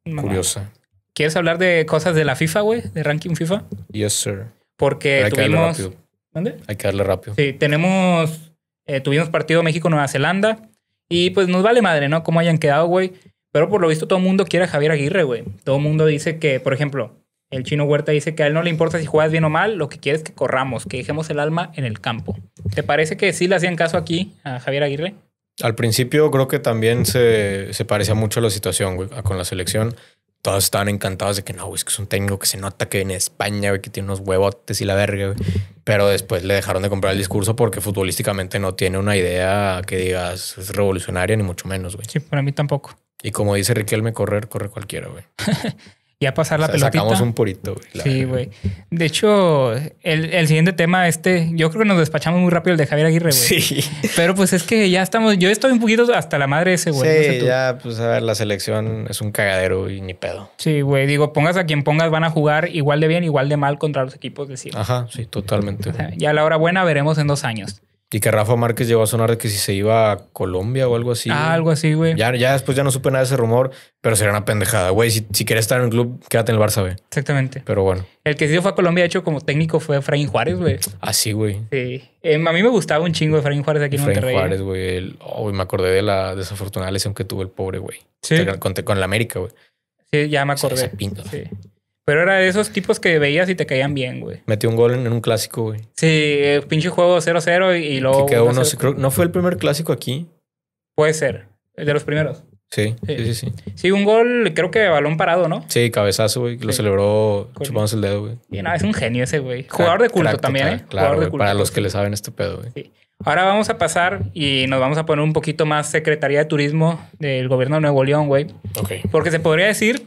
curiosa. ¿Quieres hablar de cosas de la FIFA, güey? ¿De ranking FIFA? Yes, sir. Porque hay tuvimos... Que darle rápido. ¿Dónde? Hay que darle rápido. Sí, tenemos eh, tuvimos partido México-Nueva Zelanda. Y pues nos vale madre, ¿no? Cómo hayan quedado, güey. Pero por lo visto todo el mundo quiere a Javier Aguirre, güey. Todo el mundo dice que, por ejemplo, el chino Huerta dice que a él no le importa si juegas bien o mal, lo que quiere es que corramos, que dejemos el alma en el campo. ¿Te parece que sí le hacían caso aquí a Javier Aguirre? Al principio creo que también se, parecía mucho a la situación güey, con la selección todos estaban encantados de que no, güey, es que es un técnico que se nota que en España, güey, que tiene unos huevotes y la verga, Pero después le dejaron de comprar el discurso porque futbolísticamente no tiene una idea que digas es revolucionaria, ni mucho menos, güey. Sí, para mí tampoco. Y como dice Riquelme, correr, corre cualquiera, güey. ya pasar la pelotita. Sacamos un purito, Sí, güey. De hecho, el, siguiente tema, este, yo creo que nos despachamos muy rápido el de Javier Aguirre, güey. Sí. Pero pues es que ya estamos, yo estoy un poquito hasta la madre ese, güey. Sí, ya, pues a ver, la selección es un cagadero y ni pedo. Sí, güey. Digo, pongas a quien pongas, van a jugar igual de bien, igual de mal contra los equipos de Chile. Ajá, sí, totalmente. ya a la hora buena veremos en dos años. Y que Rafa Márquez llegó a sonar de que si se iba a Colombia o algo así. Ah, algo así, güey. Ya, después ya no supe nada de ese rumor, pero sería una pendejada, güey. Si, si quieres estar en el club, quédate en el Barça, güey. Exactamente. Pero bueno. El que sí fue a Colombia, de hecho, como técnico fue Efraín Juárez, güey. Así, ah, güey. Sí. Em, a mí me gustaba un chingo Efraín Juárez aquí en Juárez, ¿eh? oh, güey. me acordé de la desafortunada lesión que tuvo el pobre, güey. Sí. Con, la América, güey. Sí, ya me acordé. Sí. Pero era de esos tipos que veías y te caían bien, güey. Metió un gol en, un clásico, güey. Sí, pinche juego 0-0 y, luego. Que no fue el primer clásico aquí. Puede ser, el de los primeros. Sí, sí, sí, sí. un gol, creo que balón parado, ¿no? Sí, cabezazo, güey. Lo celebró Chupamos el dedo, güey. Y no, es un genio ese, güey. Jugador de culto también, ¿eh? Claro, de culto. Para los que le saben este pedo, güey. Sí. Ahora vamos a pasar y nos vamos a poner un poquito más Secretaría de Turismo del Gobierno de Nuevo León, güey. Ok. Porque se podría decir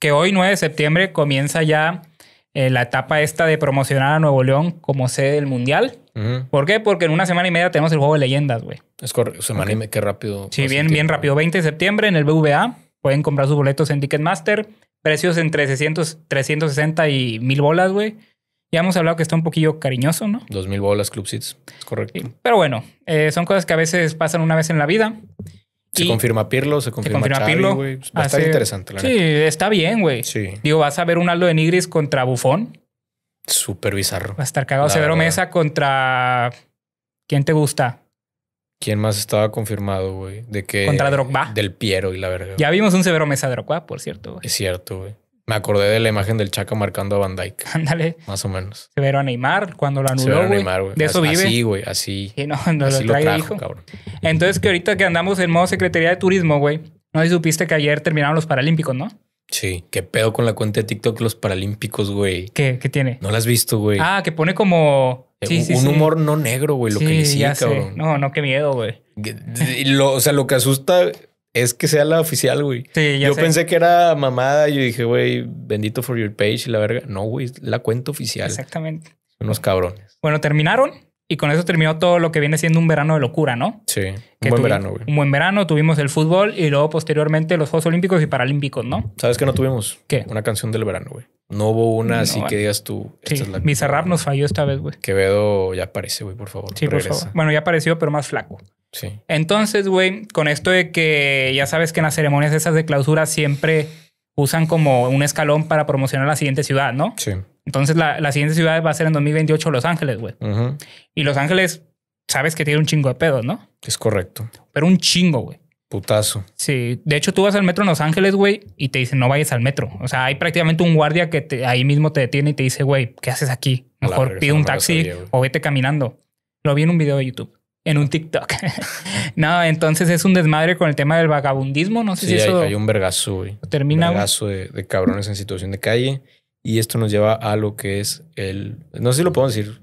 que hoy 9 de septiembre comienza ya eh, la etapa esta de promocionar a Nuevo León como sede del Mundial. ¿Por qué? Porque en una semana y media tenemos el juego de leyendas, güey. Es correcto, semana y qué rápido. Sí, bien, bien rápido. 20 de septiembre en el BVA. Pueden comprar sus boletos en Ticketmaster. Precios entre 600, 360 y 1000 bolas, güey. Ya hemos hablado que está un poquillo cariñoso, ¿no? 2000 bolas, Club Seats. correcto. pero bueno, eh, son cosas que a veces pasan una vez en la vida. Se confirma Pirlo, se confirma, Pirlo. Va a estar interesante. La sí, está bien, güey. Sí. Digo, vas a ver un Aldo de Nigris contra Bufón. Súper bizarro. Va a estar cagado. Severo Mesa contra... ¿Quién te gusta? ¿Quién más estaba confirmado, güey? De que... Contra Drogba. Del Piero y la verga. Ya vimos un Severo Mesa Drogba, por cierto, güey. Es cierto, güey. Me acordé de la imagen del Chaca marcando a Van Dyke. Ándale. Más o menos. Se a Neymar cuando lo anuló. Se güey. De eso vive. Así, güey, así. Y no, no lo, trajo, cabrón. Entonces, que ahorita que andamos en modo Secretaría de Turismo, güey. No sé si supiste que ayer terminaron los Paralímpicos, ¿no? Sí, qué pedo con la cuenta de TikTok los paralímpicos, güey. ¿Qué, tiene? No las has visto, güey. Ah, que pone como eh, un, humor no negro, güey, lo que le cabrón. No, no, qué miedo, güey. o sea, lo que asusta es que sea la oficial, güey. Sí, ya yo pensé que era mamada. Yo dije, güey, bendito for your page y la verga. No, güey, la cuenta oficial. Exactamente. Unos cabrones. Bueno, terminaron y con eso terminó todo lo que viene siendo un verano de locura, ¿no? Sí. un buen verano, güey. Un buen verano. Tuvimos el fútbol y luego posteriormente los Juegos Olímpicos y Paralímpicos, ¿no? ¿Sabes qué no tuvimos? ¿Qué? Una canción del verano, güey. No hubo una así que digas tú. sí, es nos falló esta vez, güey. Quevedo ya aparece, güey, por favor. Sí, por favor. Bueno, ya apareció, pero más flaco. Sí. Entonces, güey, con esto de que ya sabes que en las ceremonias esas de clausura siempre usan como un escalón para promocionar la siguiente ciudad, ¿no? Sí. Entonces, la, siguiente ciudad va a ser en 2028 Los Ángeles, güey. Y Los Ángeles, sabes que tiene un chingo de pedos, ¿no? Es correcto. Pero un chingo, güey. Putazo. Sí. De hecho, tú vas al metro en Los Ángeles, güey, y te dicen, no vayas al metro. O sea, hay prácticamente un guardia que te, ahí mismo te detiene y te dice, güey, ¿qué haces aquí? Mejor pide un taxi o vete caminando. Lo vi en un video de YouTube en un TikTok. no, entonces es un desmadre con el tema del vagabundismo. No sé si eso. Hay, hay un vergazo, Un vergazo de, cabrones en situación de calle. Y esto nos lleva a lo que es el. No sé si lo puedo decir.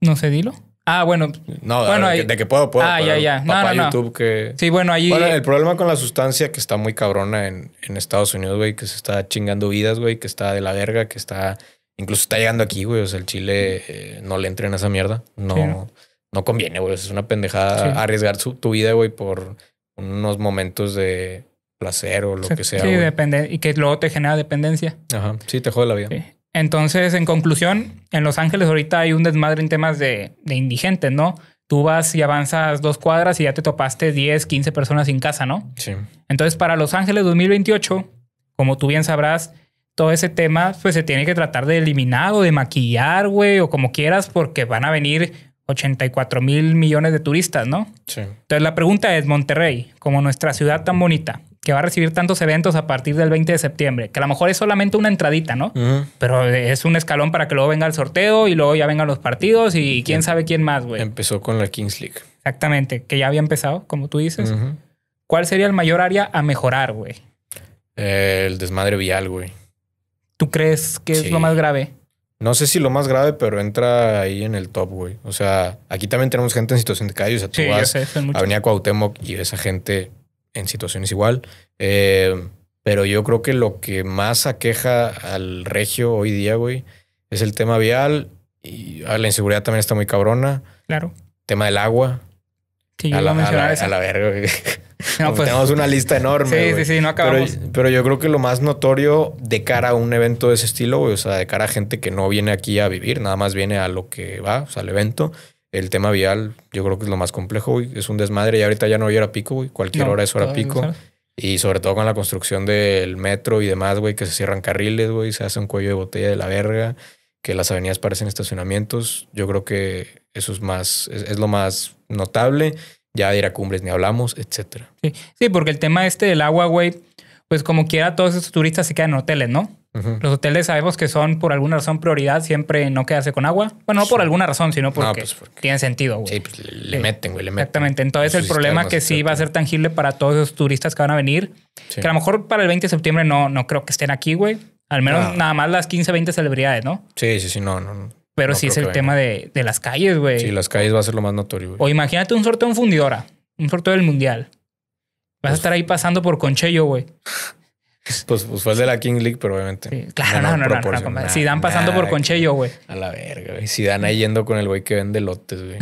No sé, dilo. Ah, bueno. No, de, que puedo, puedo. Ah, ya, ya. YouTube que. Sí, bueno, ahí. el problema con la sustancia que está muy cabrona en, Estados Unidos, güey, que se está chingando vidas, güey, que está de la verga, que está. Incluso está llegando aquí, güey. O sea, el Chile eh, no le entra en esa mierda. No no conviene, güey. Es una pendejada arriesgar tu vida, güey, por unos momentos de placer o lo que sea. Sí, depende. Y que luego te genera dependencia. Ajá. Sí, te jode la vida. Entonces, en conclusión, en Los Ángeles ahorita hay un desmadre en temas de, de indigentes, ¿no? Tú vas y avanzas dos cuadras y ya te topaste 10, 15 personas sin casa, ¿no? Sí. Entonces, para Los Ángeles 2028, como tú bien sabrás, todo ese tema pues se tiene que tratar de eliminar o de maquillar, güey, o como quieras, porque van a venir 84 mil millones de turistas, ¿no? Sí. Entonces la pregunta es, Monterrey, como nuestra ciudad tan bonita, que va a recibir tantos eventos a partir del 20 de septiembre, que a lo mejor es solamente una entradita, ¿no? Pero es un escalón para que luego venga el sorteo y luego ya vengan los partidos y quién sabe quién más, güey. Empezó con la Kings League. Exactamente, que ya había empezado, como tú dices. ¿Cuál sería el mayor área a mejorar, güey? Eh, el desmadre vial, güey. ¿Tú crees que es lo más grave? No sé si lo más grave, pero entra ahí en el top, güey. O sea, aquí también tenemos gente en situación de calle. O sea, tú vas Avenida Cuauhtémoc y ves a gente en situaciones igual. Eh, pero yo creo que lo que más aqueja al regio hoy día, güey, es el tema vial y ah, la inseguridad también está muy cabrona. Claro. Tema del agua a verga. tenemos una lista enorme. Sí, sí, sí, no acabamos. Pero, yo creo que lo más notorio de cara a un evento de ese estilo, o sea, de cara a gente que no viene aquí a vivir, nada más viene a lo que va, o sea, al evento. El tema vial, yo creo que es lo más complejo, Es un desmadre y ahorita ya no hay hora pico, güey. Cualquier hora es hora pico. y sobre todo con la construcción del metro y demás, güey, que se cierran carriles, güey, se hace un cuello de botella de la verga, que las avenidas parecen estacionamientos. Yo creo que eso es, más, es, lo más notable. Ya de ir a cumbres ni hablamos, etcétera. Sí. porque el tema este del agua, güey, pues como quiera, todos estos turistas se quedan en hoteles, ¿no? Los hoteles sabemos que son por alguna razón prioridad siempre no quedarse con agua. Bueno, no por alguna razón, sino pues, porque, tiene sentido, güey. Sí, pues le, meten, güey, le meten. Exactamente. Entonces el problema que sí va a ser tangible para todos esos turistas que van a venir. Que a lo mejor para el 20 de septiembre no, no creo que estén aquí, güey. Al menos nada más las 15, 20 celebridades, ¿no? Sí, sí, sí, no, no. no. Pero sí es el tema de, las calles, güey. Sí, las calles va a ser lo más notorio, güey. O imagínate un sorteo en fundidora, un sorteo del mundial. Vas a pues estar ahí pasando por Conchello, güey. Pues, pues, fue el de la King League, pero obviamente. claro, no, no, no, Si dan pasando por Conchello, güey. A la verga, güey. Si dan ahí yendo con el güey que vende lotes, güey.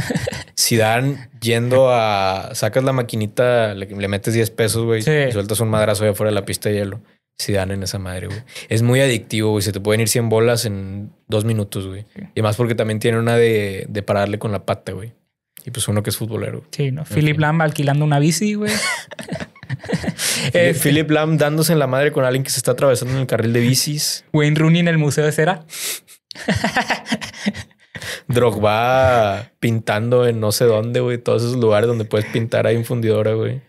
si dan yendo a. Sacas la maquinita, le, metes 10 pesos, güey. Y sueltas un madrazo ahí afuera de la pista de hielo si dan en esa madre, güey. Es muy adictivo, güey. Se te pueden ir 100 bolas en dos minutos, güey. Y más porque también tiene una de, pararle con la pata, güey. Y pues uno que es futbolero. Sí, ¿no? Philip Lamb alquilando una bici, güey. Philip este. Lamb dándose en la madre con alguien que se está atravesando en el carril de bicis. Wayne Rooney en el Museo de Cera. Drogba pintando en no sé dónde, güey. Todos esos lugares donde puedes pintar ahí en fundidora, güey.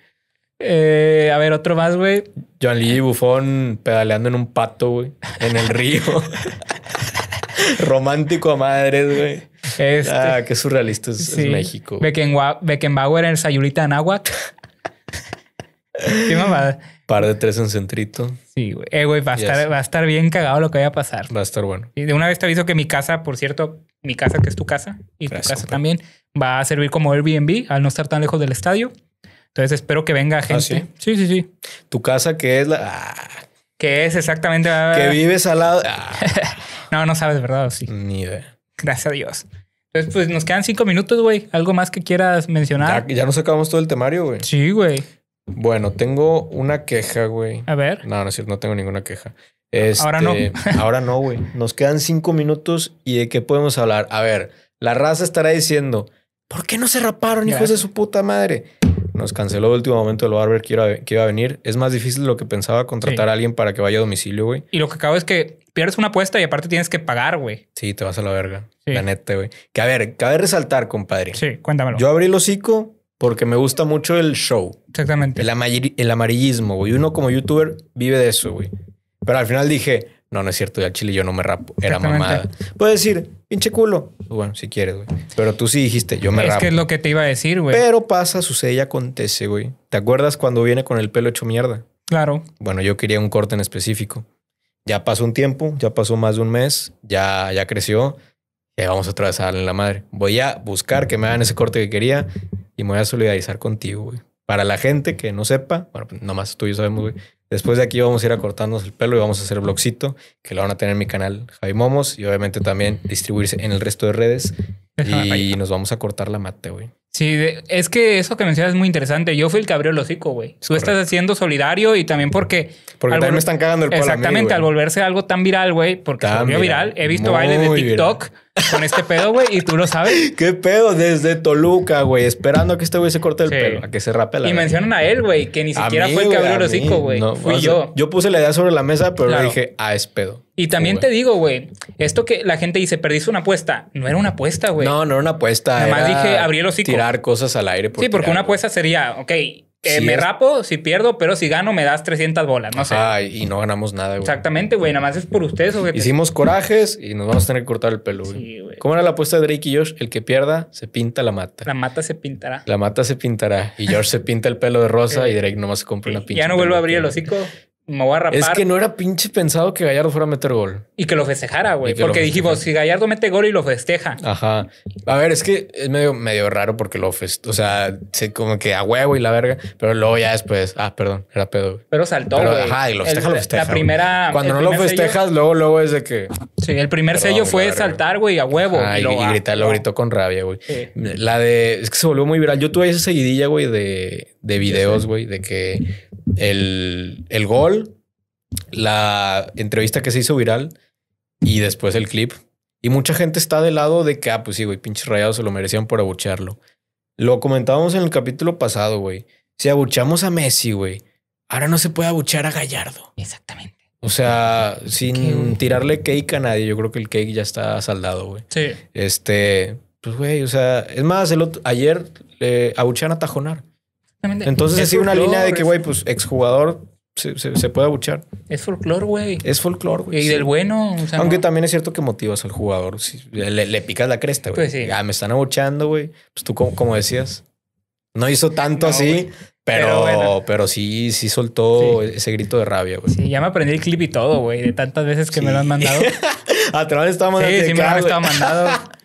Eh, a ver, otro más, güey. John Lee Bufón pedaleando en un pato, güey. En el río. Romántico a madres, güey. Este. ah, qué surrealista es, México. Beckenbauer en el Sayulita de qué mamada. Par de tres en centrito. Sí, güey. Eh, güey, va, va, a estar bien cagado lo que vaya a pasar. Va a estar bueno. Y de una vez te aviso que mi casa, por cierto, mi casa que es tu casa y tu ah, casa también, va a servir como Airbnb al no estar tan lejos del estadio. Entonces espero que venga ¿Ah, gente. sí? sí? sí, Tu casa que es la. Que es exactamente. Ah. Que vives al lado. Ah. no, no sabes, ¿verdad? Sí. Ni idea. Gracias a Dios. Entonces, pues nos quedan cinco minutos, güey. ¿Algo más que quieras mencionar? Ya, nos acabamos todo el temario, güey. Sí, güey. Bueno, tengo una queja, güey. A ver. No, no es cierto, no tengo ninguna queja. Este, ahora no. ahora no, güey. Nos quedan cinco minutos y de qué podemos hablar. A ver, la raza estará diciendo, ¿por qué no se raparon, hijos de su puta madre? Nos canceló el último momento el barber que iba, a venir. Es más difícil de lo que pensaba contratar a alguien para que vaya a domicilio, güey. Y lo que acabo es que pierdes una apuesta y aparte tienes que pagar, güey. Sí, te vas a la verga. La neta, güey. Que a ver, cabe resaltar, compadre. Sí, cuéntamelo. Yo abrí el hocico porque me gusta mucho el show. Exactamente. El, el amarillismo, güey. Uno como youtuber vive de eso, güey. Pero al final dije, no, no es cierto. Al chile yo no me rapo. Era mamada. Puedes decir, pinche culo. Bueno, si quieres, güey. Pero tú sí dijiste, yo me rapo. Es que es lo que te iba a decir, güey. Pero pasa, sucede y acontece, güey. ¿Te acuerdas cuando viene con el pelo hecho mierda? Claro. Bueno, yo quería un corte en específico. Ya pasó un tiempo, ya pasó más de un mes, ya, ya creció. Ya vamos a darle en la madre. Voy a buscar que me hagan ese corte que quería y me voy a solidarizar contigo, güey. Para la gente que no sepa, bueno, pues nomás tú y yo sabemos, güey. Después de aquí vamos a ir a cortarnos el pelo y vamos a hacer blogcito, que lo van a tener en mi canal Javi Momos y obviamente también distribuirse en el resto de redes. Y nos vamos a cortar la mate, güey. Sí, es que eso que mencionas es muy interesante. Yo fui el que abrió el hocico, güey. Tú estás haciendo solidario y también porque. Porque también me están cagando el palo. Exactamente, al volverse algo tan viral, güey, porque se volvió viral. He visto bailes de TikTok con este pedo, güey, y tú lo sabes. ¿Qué pedo? Desde Toluca, güey, esperando a que este güey se corte el pelo, a que se rape la Y mencionan a él, güey, que ni siquiera fue el que abrió el hocico, güey. Fui yo. Yo puse la idea sobre la mesa, pero le dije, ah, es pedo. Y también te digo, güey, esto que la gente dice, perdiste una apuesta. No era una apuesta, güey. No, no era una apuesta. Nada más dije, abrí el hocico. Tirar cosas al aire. sí, porque una apuesta sería, ok, eh, me rapo si pierdo, pero si gano me das 300 bolas, no y no ganamos nada, güey. Exactamente, güey, nada más es por ustedes, Hicimos corajes y nos vamos a tener que cortar el pelo, güey. Sí, güey. ¿Cómo era la apuesta de Drake y Josh? El que pierda se pinta la mata. La mata se pintará. La mata se pintará y Josh se pinta el pelo de rosa y Drake nomás se compra una pinche. Ya no vuelvo a abrir el hocico me voy Es que no era pinche pensado que Gallardo fuera a meter gol. Y que lo festejara, güey. Porque dijimos, si Gallardo mete gol y lo festeja. Ajá. A ver, es que es medio, medio raro porque lo festeja. O sea, como que a huevo y la verga. Pero luego ya después, ah, perdón, era pedo. Pero saltó, güey. Ajá, y lo festeja, La primera... Cuando no lo festejas, luego, luego es de que... Sí, el primer sello fue saltar, güey, a huevo. y, lo, gritó con rabia, güey. La de... Es que se volvió muy viral. Yo tuve esa seguidilla, güey, de, de videos, güey, de que el, el gol, la entrevista que se hizo viral y después el clip. Y mucha gente está del lado de que, ah, pues sí, güey, pinches rayados se lo merecían por abuchearlo. Lo comentábamos en el capítulo pasado, güey. Si abuchamos a Messi, güey, ahora no se puede abuchar a Gallardo. Exactamente. O sea, sin tirarle cake a nadie, yo creo que el cake ya está saldado, güey. Sí. Este, pues, güey, o sea, es más, el ayer eh, abuchan a Tajonar. Entonces, así una línea de que, güey, pues exjugador se, se, puede abuchar. Es folclore, güey. Es folclore, güey. Y del bueno. Aunque también es cierto que motivas al jugador. le, le, picas la cresta, güey. Pues ah, me están abuchando, güey. Pues tú, como, decías, no hizo tanto así, pero, pero, sí, sí soltó ese grito de rabia, güey. Sí, ya me aprendí el clip y todo, güey, de tantas veces que me lo han mandado. través ah, estado mandando. Sí, sí, me lo estado mandado.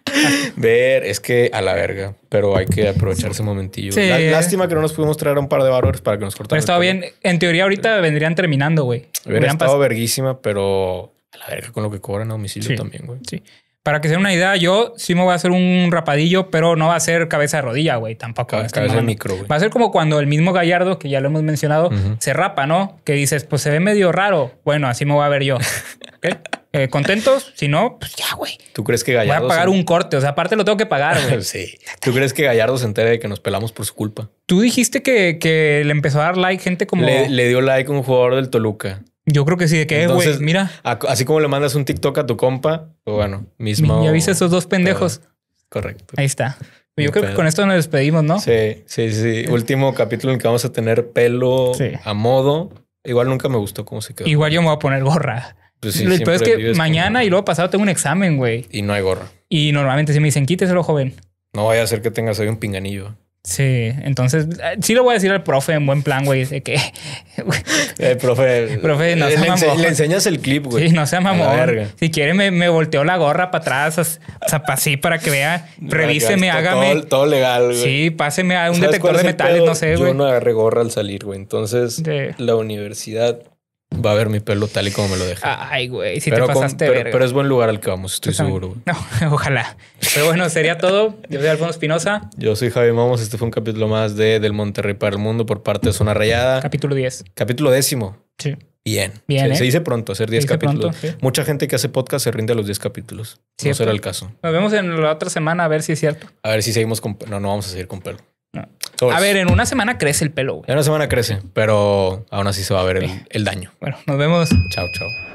Ver, es que a la verga, pero hay que aprovechar ese momentillo. Eh. Lástima que no nos pudimos traer un par de barbers para que nos cortaran. estaba bien. En teoría, ahorita vendrían terminando, güey. Hubiera estado verguísima, pero a la verga con lo que cobran a domicilio también, güey. Sí. Para que sea una idea, yo sí me voy a hacer un rapadillo, pero no va a ser cabeza de rodilla, güey, tampoco. cabeza micro, güey. Va a ser como cuando el mismo Gallardo, que ya lo hemos mencionado, se rapa, ¿no? Que dices, pues se ve medio raro. Bueno, así me voy a ver yo. ok Eh, contentos. Si no, pues ya, güey. ¿Tú crees que Gallardo? Voy a pagar un corte. O sea, aparte lo tengo que pagar, güey. sí. ¿Tú crees que Gallardo se entere de que nos pelamos por su culpa? Tú dijiste que, le empezó a dar like gente como. Le, dio like a un jugador del Toluca. Yo creo que sí, de que, eh, güey, mira. así como le mandas un TikTok a tu compa, o pues bueno, mismo. avisa a esos dos pendejos. correcto. Ahí está. Yo creo que con esto nos despedimos, ¿no? Sí, sí, sí. Último capítulo en que vamos a tener pelo a modo. Igual nunca me gustó cómo se quedó. Igual yo me voy a poner gorra. Pues que es que mañana y luego pasado tengo un examen, güey. Y no hay gorra. Y normalmente si me dicen, quíteselo, joven. No vaya a ser que tengas ahí un pinganillo. Sí, entonces eh, sí lo voy a decir al profe en buen plan, güey. que. El profe, profe, no le, le enseñas el clip, güey. Sí, no sea mamón. Si quiere, me, volteó la gorra para atrás, o sea, para así, para que vea. Revíseme, hágame. Todo, legal, güey. Sí, páseme a un detector de metales, no sé, güey. Yo no agarre gorra al salir, güey. Entonces, la universidad va a ver mi pelo tal y como me lo deja. Ay, güey, si te pasaste pero, es buen lugar al que vamos, estoy seguro. No, ojalá. Pero bueno, sería todo. Yo soy Alfonso Espinosa. Yo soy Javi Mamos. Este fue un capítulo más de Del Monterrey para el Mundo por parte de Zona Rayada. Capítulo 10. Capítulo décimo. Sí. Bien. Bien se, ¿eh? dice pronto hacer 10 capítulos. Mucha gente que hace podcast se rinde a los 10 capítulos. ¿Cierto? No será el caso. Nos vemos en la otra semana a ver si es cierto. A ver si seguimos con... No, no vamos a seguir con pelo. A ver, en una semana crece el pelo, En una semana crece, pero aún así se va a ver el, eh. el daño. Bueno, nos vemos. Chao, chao.